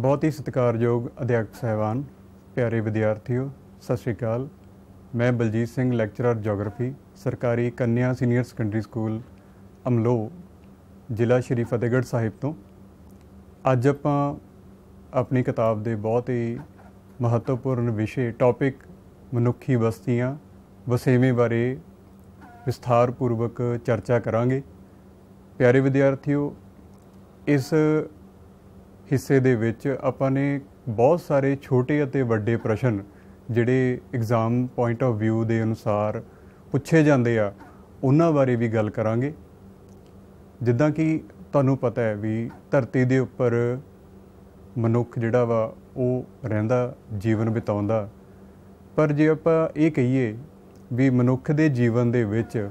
ਬਹੁਤ ਹੀ ਸਤਿਕਾਰਯੋਗ ਅਧਿਆਪਕ ਸਹਿਬਾਨ ਪਿਆਰੇ ਵਿਦਿਆਰਥੀਓ ਸਤਿ ਸ਼੍ਰੀ ਅਕਾਲ ਮੈਂ ਬਲਜੀਤ ਸਿੰਘ ਲੈਕਚਰਰ ਜੀਓਗ੍ਰਾਫੀ ਸਰਕਾਰੀ ਕੰਨਿਆ ਸੀਨੀਅਰ ਸੈਕੰਡਰੀ ਸਕੂਲ ਅਮਲੋ ਜ਼ਿਲ੍ਹਾ ਸ਼੍ਰੀ ਫਤਿਹਗੜ੍ਹ ਸਾਹਿਬ ਤੋਂ ਅੱਜ ਆਪਾਂ ਆਪਣੀ ਕਿਤਾਬ ਦੇ ਬਹੁਤ ਹੀ ਮਹੱਤਵਪੂਰਨ ਵਿਸ਼ੇ ਟੌਪਿਕ ਮਨੁੱਖੀ ਬਸਤੀਆਂ ਵਸੇਵੇਂ ਬਾਰੇ ਵਿਸਥਾਰਪੂਰਵਕ ਚਰਚਾ ਕਰਾਂਗੇ ਪਿਆਰੇ ਵਿਦਿਆਰਥੀਓ ਇਸ ਹਿੱਸੇ ਦੇ ਵਿੱਚ ਆਪਾਂ ਨੇ ਬਹੁਤ ਸਾਰੇ ਛੋਟੇ ਅਤੇ ਵੱਡੇ ਪ੍ਰਸ਼ਨ ਜਿਹੜੇ ਐਗਜ਼ਾਮ ਪੁਆਇੰਟ ਆਫ View ਦੇ ਅਨੁਸਾਰ ਪੁੱਛੇ ਜਾਂਦੇ ਆ ਉਹਨਾਂ ਬਾਰੇ ਵੀ ਗੱਲ ਕਰਾਂਗੇ ਜਿੱਦਾਂ ਕਿ ਤੁਹਾਨੂੰ ਪਤਾ ਹੈ ਵੀ ਧਰਤੀ ਦੇ ਉੱਪਰ ਮਨੁੱਖ ਜਿਹੜਾ ਵਾ ਉਹ ਰਹਿੰਦਾ ਜੀਵਨ ਬਿਤਾਉਂਦਾ ਪਰ ਜੇ ਆਪਾਂ ਇਹ ਕਹੀਏ ਵੀ ਮਨੁੱਖ ਦੇ ਜੀਵਨ ਦੇ ਵਿੱਚ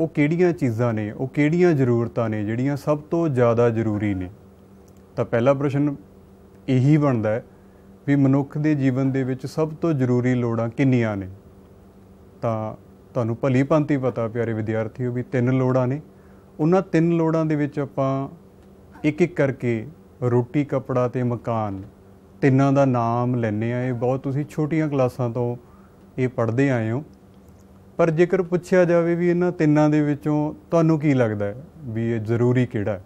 ਉਹ ਕਿਹੜੀਆਂ ਚੀਜ਼ਾਂ ਨੇ ਉਹ ਕਿਹੜੀਆਂ ਜ਼ਰੂਰਤਾਂ ਨੇ ਜਿਹੜੀਆਂ ਸਭ ਤੋਂ ਜ਼ਿਆਦਾ ਜ਼ਰੂਰੀ ਨੇ ਤਾਂ ਪਹਿਲਾ ਪ੍ਰਸ਼ਨ ਇਹੀ ਬਣਦਾ ਹੈ ਵੀ ਮਨੁੱਖ ਦੇ ਜੀਵਨ ਦੇ ਵਿੱਚ ਸਭ ਤੋਂ ਜ਼ਰੂਰੀ ਲੋੜਾਂ ਕਿੰਨੀਆਂ ਨੇ ਤਾਂ ਤੁਹਾਨੂੰ ਭਲੀ ਭਾਂਤੀ ਪਤਾ ਪਿਆਰੇ ਵਿਦਿਆਰਥੀਓ ਵੀ ਤਿੰਨ ਲੋੜਾਂ ਨੇ ਉਹਨਾਂ ਤਿੰਨ ਲੋੜਾਂ ਦੇ ਵਿੱਚ ਆਪਾਂ ਇੱਕ ਇੱਕ ਕਰਕੇ ਰੋਟੀ ਕੱਪੜਾ ਤੇ ਮਕਾਨ ਤਿੰਨਾਂ ਦਾ ਨਾਮ ਲੈਣੇ ਆ ਇਹ ਬਹੁਤ ਤੁਸੀਂ ਛੋਟੀਆਂ ਕਲਾਸਾਂ ਤੋਂ ਇਹ ਪੜ੍ਹਦੇ ਆਏ ਹੋ ਪਰ ਜੇਕਰ ਪੁੱਛਿਆ ਜਾਵੇ ਵੀ ਇਹਨਾਂ ਤਿੰਨਾਂ ਦੇ ਵਿੱਚੋਂ ਤੁਹਾਨੂੰ ਕੀ ਲੱਗਦਾ ਵੀ ਇਹ ਜ਼ਰੂਰੀ ਕਿਹੜਾ ਹੈ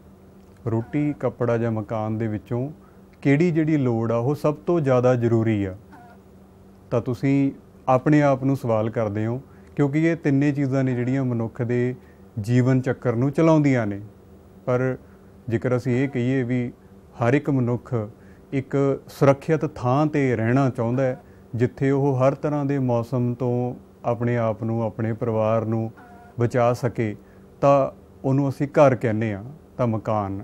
ਰੋਟੀ ਕੱਪੜਾ ਜਾਂ ਮਕਾਨ ਦੇ ਵਿੱਚੋਂ ਕਿਹੜੀ ਜਿਹੜੀ ਲੋੜ ਆ ਉਹ ਸਭ ਤੋਂ ਜ਼ਿਆਦਾ ਜ਼ਰੂਰੀ ਆ ਤਾਂ ਤੁਸੀਂ ਆਪਣੇ ਆਪ ਨੂੰ ਸਵਾਲ ਕਰਦੇ ਹੋ ਕਿਉਂਕਿ ਇਹ ਤਿੰਨੇ ਚੀਜ਼ਾਂ ਨੇ ਜਿਹੜੀਆਂ ਮਨੁੱਖ ਦੇ ਜੀਵਨ ਚੱਕਰ ਨੂੰ ਚਲਾਉਂਦੀਆਂ ਨੇ ਪਰ ਜੇਕਰ ਅਸੀਂ ਇਹ ਕਹੀਏ ਵੀ ਹਰ ਇੱਕ ਮਨੁੱਖ ਇੱਕ ਸੁਰੱਖਿਅਤ ਥਾਂ ਤੇ ਰਹਿਣਾ ਚਾਹੁੰਦਾ ਹੈ ਜਿੱਥੇ ਉਹ ਹਰ ਤਰ੍ਹਾਂ ਦੇ ਮੌਸਮ ਤੋਂ ਆਪਣੇ ਆਪ ਨੂੰ ਆਪਣੇ ਪਰਿਵਾਰ ਨੂੰ ਬਚਾ ਸਕੇ ਤਾਂ ਉਹਨੂੰ ਅਸੀਂ ਘਰ ਕਹਿੰਦੇ ਆ ਤਾਂ ਮਕਾਨ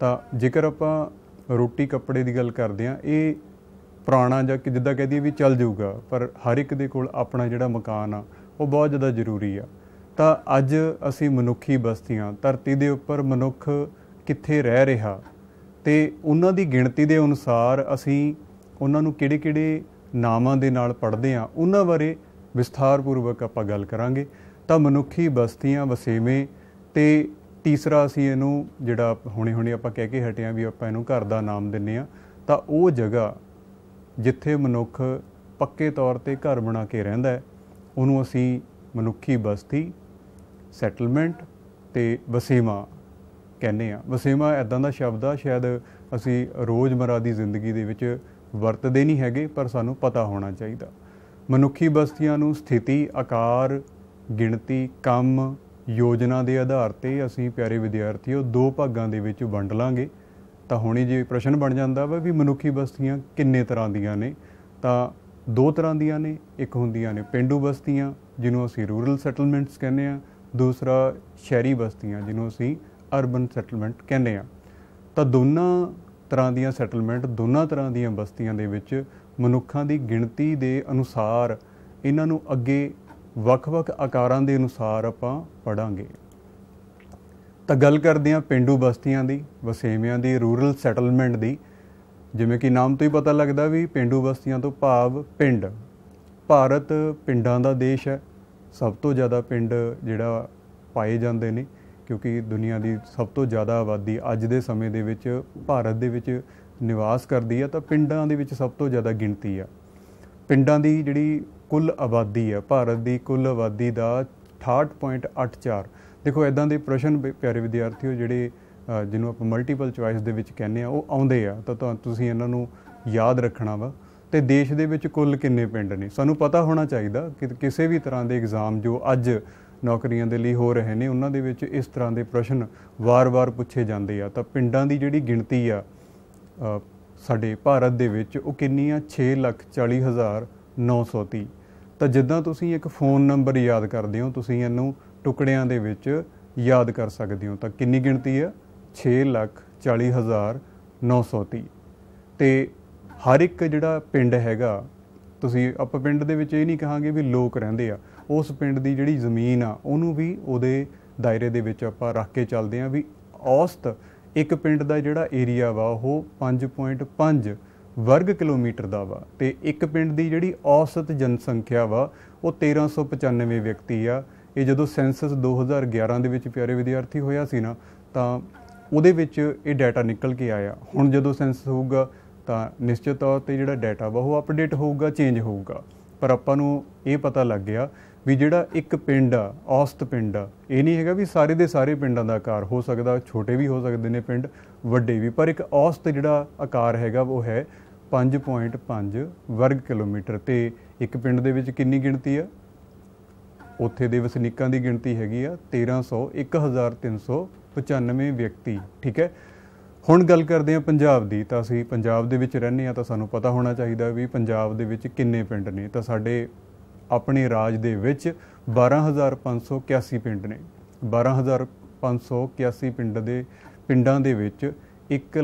ਤਾਂ ਜੇਕਰ ਆਪਾਂ ਰੋਟੀ ਕੱਪੜੇ ਦੀ ਗੱਲ ਕਰਦੇ ਆ ਇਹ ਪੁਰਾਣਾ ਜਾਂ ਕਿ ਜਿੱਦਾਂ ਕਹਦੀ ਵੀ ਚੱਲ ਜਾਊਗਾ ਪਰ ਹਰ ਇੱਕ ਦੇ ਕੋਲ ਆਪਣਾ ਜਿਹੜਾ ਮਕਾਨ ਆ ਉਹ ਬਹੁਤ ਜ਼ਿਆਦਾ ਜ਼ਰੂਰੀ ਆ ਤਾਂ ਅੱਜ ਅਸੀਂ ਮਨੁੱਖੀ ਬਸਤੀਆਂ ਧਰਤੀ ਦੇ ਉੱਪਰ ਮਨੁੱਖ ਕਿੱਥੇ ਰਹਿ ਰਿਹਾ ਤੇ ਉਹਨਾਂ ਦੀ ਗਿਣਤੀ ਦੇ ਅਨੁਸਾਰ ਅਸੀਂ ਉਹਨਾਂ ਨੂੰ ਕਿਹੜੇ-ਕਿਹੜੇ ਨਾਵਾਂ ਦੇ ਨਾਲ ਪੜ੍ਹਦੇ ਆ ਉਹਨਾਂ ਬਾਰੇ ਵਿਸਥਾਰਪੂਰਵਕ ਆਪਾਂ ਗੱਲ ਕਰਾਂਗੇ ਤਾਂ ਮਨੁੱਖੀ ਬਸਤੀਆਂ ਵਸੇਵੇਂ ਤੇ ਤੀਸਰਾ ਅਸੀਂ ਇਹਨੂੰ ਜਿਹੜਾ ਹੁਣੇ ਹੁਣੇ ਆਪਾਂ ਕਹਿ ਕੇ ਹਟਿਆ ਵੀ ਆਪਾਂ ਇਹਨੂੰ ਘਰ ਦਾ ਨਾਮ ਦਿੰਨੇ ਆ ਤਾਂ ਉਹ ਜਗ੍ਹਾ ਜਿੱਥੇ ਮਨੁੱਖ ਪੱਕੇ ਤੌਰ ਤੇ ਘਰ ਬਣਾ ਕੇ ਰਹਿੰਦਾ ਹੈ ਉਹਨੂੰ ਅਸੀਂ ਮਨੁੱਖੀ ਬਸਤੀ ਸੈਟਲਮੈਂਟ ਤੇ ਵਸੇਮਾ ਕਹਿੰਦੇ ਆ ਵਸੇਮਾ ਐਦਾਂ ਦਾ ਸ਼ਬਦ ਆ ਸ਼ਾਇਦ ਅਸੀਂ ਰੋਜ਼ਮਰਾ ਦੀ ਜ਼ਿੰਦਗੀ ਦੇ ਵਿੱਚ ਵਰਤਦੇ ਨਹੀਂ ਹੈਗੇ ਪਰ ਸਾਨੂੰ ਪਤਾ ਹੋਣਾ ਚਾਹੀਦਾ ਮਨੁੱਖੀ ਬਸਤੀਆਂ ਨੂੰ ਸਥਿਤੀ ਆਕਾਰ ਗਿਣਤੀ ਕੰਮ ਯੋਜਨਾ ਦੇ ਆਧਾਰ ਤੇ ਅਸੀਂ ਪਿਆਰੇ ਵਿਦਿਆਰਥੀਓ ਦੋ ਭਾਗਾਂ ਦੇ ਵਿੱਚ ਵੰਡ ਲਾਂਗੇ ਤਾਂ ਹੁਣ ਜੇ ਪ੍ਰਸ਼ਨ ਬਣ ਜਾਂਦਾ ਵਾ ਵੀ ਮਨੁੱਖੀ ਬਸਤੀਆਂ ਕਿੰਨੇ ਤਰ੍ਹਾਂ ਦੀਆਂ ਨੇ ਤਾਂ ਦੋ ਤਰ੍ਹਾਂ ਦੀਆਂ ਨੇ ਇੱਕ ਹੁੰਦੀਆਂ ਨੇ ਪਿੰਡੂ ਬਸਤੀਆਂ ਜਿਹਨੂੰ ਅਸੀਂ ਰੂਰਲ ਸੈਟਲਮੈਂਟਸ ਕਹਿੰਦੇ ਆ ਦੂਸਰਾ ਸ਼ਹਿਰੀ ਬਸਤੀਆਂ ਜਿਹਨੂੰ ਅਸੀਂ ਅਰਬਨ ਸੈਟਲਮੈਂਟ ਕਹਿੰਦੇ ਆ ਤਾਂ ਦੋਨਾਂ ਤਰ੍ਹਾਂ ਦੀਆਂ ਸੈਟਲਮੈਂਟ ਦੋਨਾਂ ਤਰ੍ਹਾਂ ਦੀਆਂ ਬਸਤੀਆਂ ਦੇ ਵਿੱਚ ਮਨੁੱਖਾਂ ਦੀ ਗਿਣਤੀ ਦੇ ਅਨੁਸਾਰ ਇਹਨਾਂ ਨੂੰ ਅੱਗੇ ਵੱਖ-ਵੱਖ ਆਕਾਰਾਂ ਦੇ ਅਨੁਸਾਰ ਆਪਾਂ ਪੜਾਂਗੇ ਤਾਂ ਗੱਲ ਕਰਦੇ ਹਾਂ ਪਿੰਡੂ ਬਸਤੀਆਂ ਦੀ ਵਸੇਮਿਆਂ ਦੀ ਰੂਰਲ ਸੈਟਲਮੈਂਟ ਦੀ ਜਿਵੇਂ ਕਿ ਨਾਮ ਤੋਂ ਹੀ ਪਤਾ ਲੱਗਦਾ ਵੀ ਪਿੰਡੂ ਬਸਤੀਆਂ ਤੋਂ ਭਾਵ ਪਿੰਡ ਭਾਰਤ ਪਿੰਡਾਂ ਦਾ ਦੇਸ਼ ਹੈ ਸਭ ਤੋਂ ਜ਼ਿਆਦਾ ਪਿੰਡ ਜਿਹੜਾ ਪਾਏ ਜਾਂਦੇ ਨੇ ਕਿਉਂਕਿ ਦੁਨੀਆ ਦੀ ਸਭ ਤੋਂ ਜ਼ਿਆਦਾ ਆਬਾਦੀ ਅੱਜ ਦੇ ਸਮੇਂ ਦੇ ਵਿੱਚ ਭਾਰਤ ਦੇ ਵਿੱਚ ਨਿਵਾਸ ਕਰਦੀ ਹੈ ਤਾਂ ਪਿੰਡਾਂ ਦੇ ਵਿੱਚ ਸਭ ਤੋਂ ਜ਼ਿਆਦਾ ਗਿਣਤੀ ਆ ਪਿੰਡਾਂ ਦੀ ਜਿਹੜੀ ਕੁੱਲ ਆਬਾਦੀ ਹੈ ਭਾਰਤ ਦੀ ਕੁੱਲ ਆਬਾਦੀ ਦਾ 68.84 ਦੇਖੋ ਇਦਾਂ ਦੇ ਪ੍ਰਸ਼ਨ ਪਿਆਰੇ ਵਿਦਿਆਰਥੀਓ ਜਿਹੜੇ ਜਿਹਨੂੰ ਆਪਾਂ ਮਲਟੀਪਲ ਚੁਆਇਸ ਦੇ ਵਿੱਚ ਕਹਿੰਦੇ ਆ ਉਹ ਆਉਂਦੇ ਆ ਤਾਂ ਤੁਸੀਂ ਇਹਨਾਂ ਨੂੰ ਯਾਦ ਰੱਖਣਾ ਵਾ ਤੇ ਦੇਸ਼ ਦੇ ਵਿੱਚ ਕੁੱਲ ਕਿੰਨੇ ਪਿੰਡ ਨੇ ਸਾਨੂੰ ਪਤਾ ਹੋਣਾ ਚਾਹੀਦਾ ਕਿ ਕਿਸੇ ਵੀ ਤਰ੍ਹਾਂ ਦੇ ਐਗਜ਼ਾਮ ਜੋ ਅੱਜ ਨੌਕਰੀਆਂ ਦੇ ਲਈ ਹੋ ਰਹੇ ਨੇ ਉਹਨਾਂ ਦੇ ਵਿੱਚ ਇਸ ਤਰ੍ਹਾਂ ਦੇ ਪ੍ਰਸ਼ਨ ਵਾਰ-ਵਾਰ ਪੁੱਛੇ ਜਾਂਦੇ ਆ ਤਾਂ ਪਿੰਡਾਂ ਦੀ ਜਿਹੜੀ ਗਿਣਤੀ ਆ ਸਾਡੇ ਭਾਰਤ ਦੇ ਵਿੱਚ ਉਹ ਕਿੰਨੀ ਆ 6,40,930 ਤਾਂ ਜਿੱਦਾਂ ਤੁਸੀਂ ਇੱਕ ਫੋਨ ਨੰਬਰ ਯਾਦ ਕਰਦੇ ਹੋ ਤੁਸੀਂ ਇਹਨੂੰ ਟੁਕੜਿਆਂ ਦੇ ਵਿੱਚ ਯਾਦ ਕਰ ਸਕਦੇ ਹੋ ਤਾਂ ਕਿੰਨੀ ਗਿਣਤੀ ਹੈ 6 ਲੱਖ 40 ਹਜ਼ਾਰ 930 ਤੇ ਹਰ ਇੱਕ ਜਿਹੜਾ ਪਿੰਡ ਹੈਗਾ ਤੁਸੀਂ ਆਪਾਂ ਪਿੰਡ ਦੇ ਵਿੱਚ ਇਹ ਨਹੀਂ ਕਹਾਂਗੇ ਵੀ ਲੋਕ ਰਹਿੰਦੇ ਆ ਉਸ ਪਿੰਡ ਦੀ ਜਿਹੜੀ ਜ਼ਮੀਨ ਆ ਉਹਨੂੰ ਵੀ ਉਹਦੇ ਦਾਇਰੇ ਦੇ ਵਿੱਚ ਆਪਾਂ ਰੱਖ ਕੇ ਚੱਲਦੇ ਆ ਵੀ ਔਸਤ ਇੱਕ ਪਿੰਡ ਦਾ ਜਿਹੜਾ ਏਰੀਆ ਵਾ ਉਹ 5.5 ਵਰਗ ਕਿਲੋਮੀਟਰ ਦਾ ਵਾ ਤੇ ਇੱਕ ਪਿੰਡ ਦੀ ਜਿਹੜੀ ਔਸਤ ਜਨਸੰਖਿਆ ਵਾ ਉਹ 1395 ਵਿਅਕਤੀ ਆ ਇਹ ਜਦੋਂ ਸੈਂਸਸ 2011 ਦੇ ਵਿੱਚ ਪਿਆਰੇ ਵਿਦਿਆਰਥੀ ਹੋਇਆ ਸੀ ਨਾ ਤਾਂ ਉਹਦੇ ਵਿੱਚ ਇਹ ਡਾਟਾ ਨਿਕਲ ਕੇ ਆਇਆ ਹੁਣ ਜਦੋਂ ਸੈਂਸਸ ਹੋਊਗਾ ਤਾਂ ਨਿਸ਼ਚਿਤ ਤੌਰ ਤੇ ਜਿਹੜਾ ਡਾਟਾ ਵਾ ਉਹ ਅਪਡੇਟ ਹੋਊਗਾ ਚੇਂਜ ਹੋਊਗਾ ਪਰ ਆਪਾਂ ਨੂੰ ਇਹ ਪਤਾ ਲੱਗ ਗਿਆ ਵੀ ਜਿਹੜਾ ਇੱਕ ਪਿੰਡ ਆ ਔਸਤ ਪਿੰਡ ਆ ਇਹ ਨਹੀਂ ਹੈਗਾ ਵੀ ਸਾਰੇ ਦੇ ਸਾਰੇ ਪਿੰਡਾਂ ਦਾ ਆਕਾਰ ਹੋ ਸਕਦਾ ਛੋਟੇ ਵੀ ਹੋ ਸਕਦੇ ਨੇ ਪਿੰਡ ਵੱਡੇ ਵੀ ਪਰ ਇੱਕ ਔਸਤ ਜਿਹੜਾ ਆਕਾਰ ਹੈਗਾ ਉਹ ਹੈ 5.5 ਵਰਗ ਕਿਲੋਮੀਟਰ ਤੇ ਇੱਕ ਪਿੰਡ ਦੇ ਵਿੱਚ ਕਿੰਨੀ ਗਿਣਤੀ ਆ ਉੱਥੇ ਦੇ ਵਸਨੀਕਾਂ ਦੀ ਗਿਣਤੀ ਹੈਗੀ ਆ 1300 1395 ਵਿਅਕਤੀ ਠੀਕ ਹੈ ਹੁਣ ਗੱਲ ਕਰਦੇ ਆ ਪੰਜਾਬ ਦੀ ਤਾਂ ਅਸੀਂ ਪੰਜਾਬ ਦੇ ਵਿੱਚ ਰਹਿੰਦੇ ਆ ਤਾਂ ਸਾਨੂੰ ਪਤਾ ਹੋਣਾ ਚਾਹੀਦਾ ਵੀ ਪੰਜਾਬ ਦੇ ਵਿੱਚ ਕਿੰਨੇ ਪਿੰਡ ਨੇ ਤਾਂ ਸਾਡੇ ਆਪਣੇ ਰਾਜ ਦੇ ਵਿੱਚ 12581 ਪਿੰਡ ਨੇ 12581 ਪਿੰਡ ਦੇ ਪਿੰਡਾਂ ਦੇ ਵਿੱਚ 1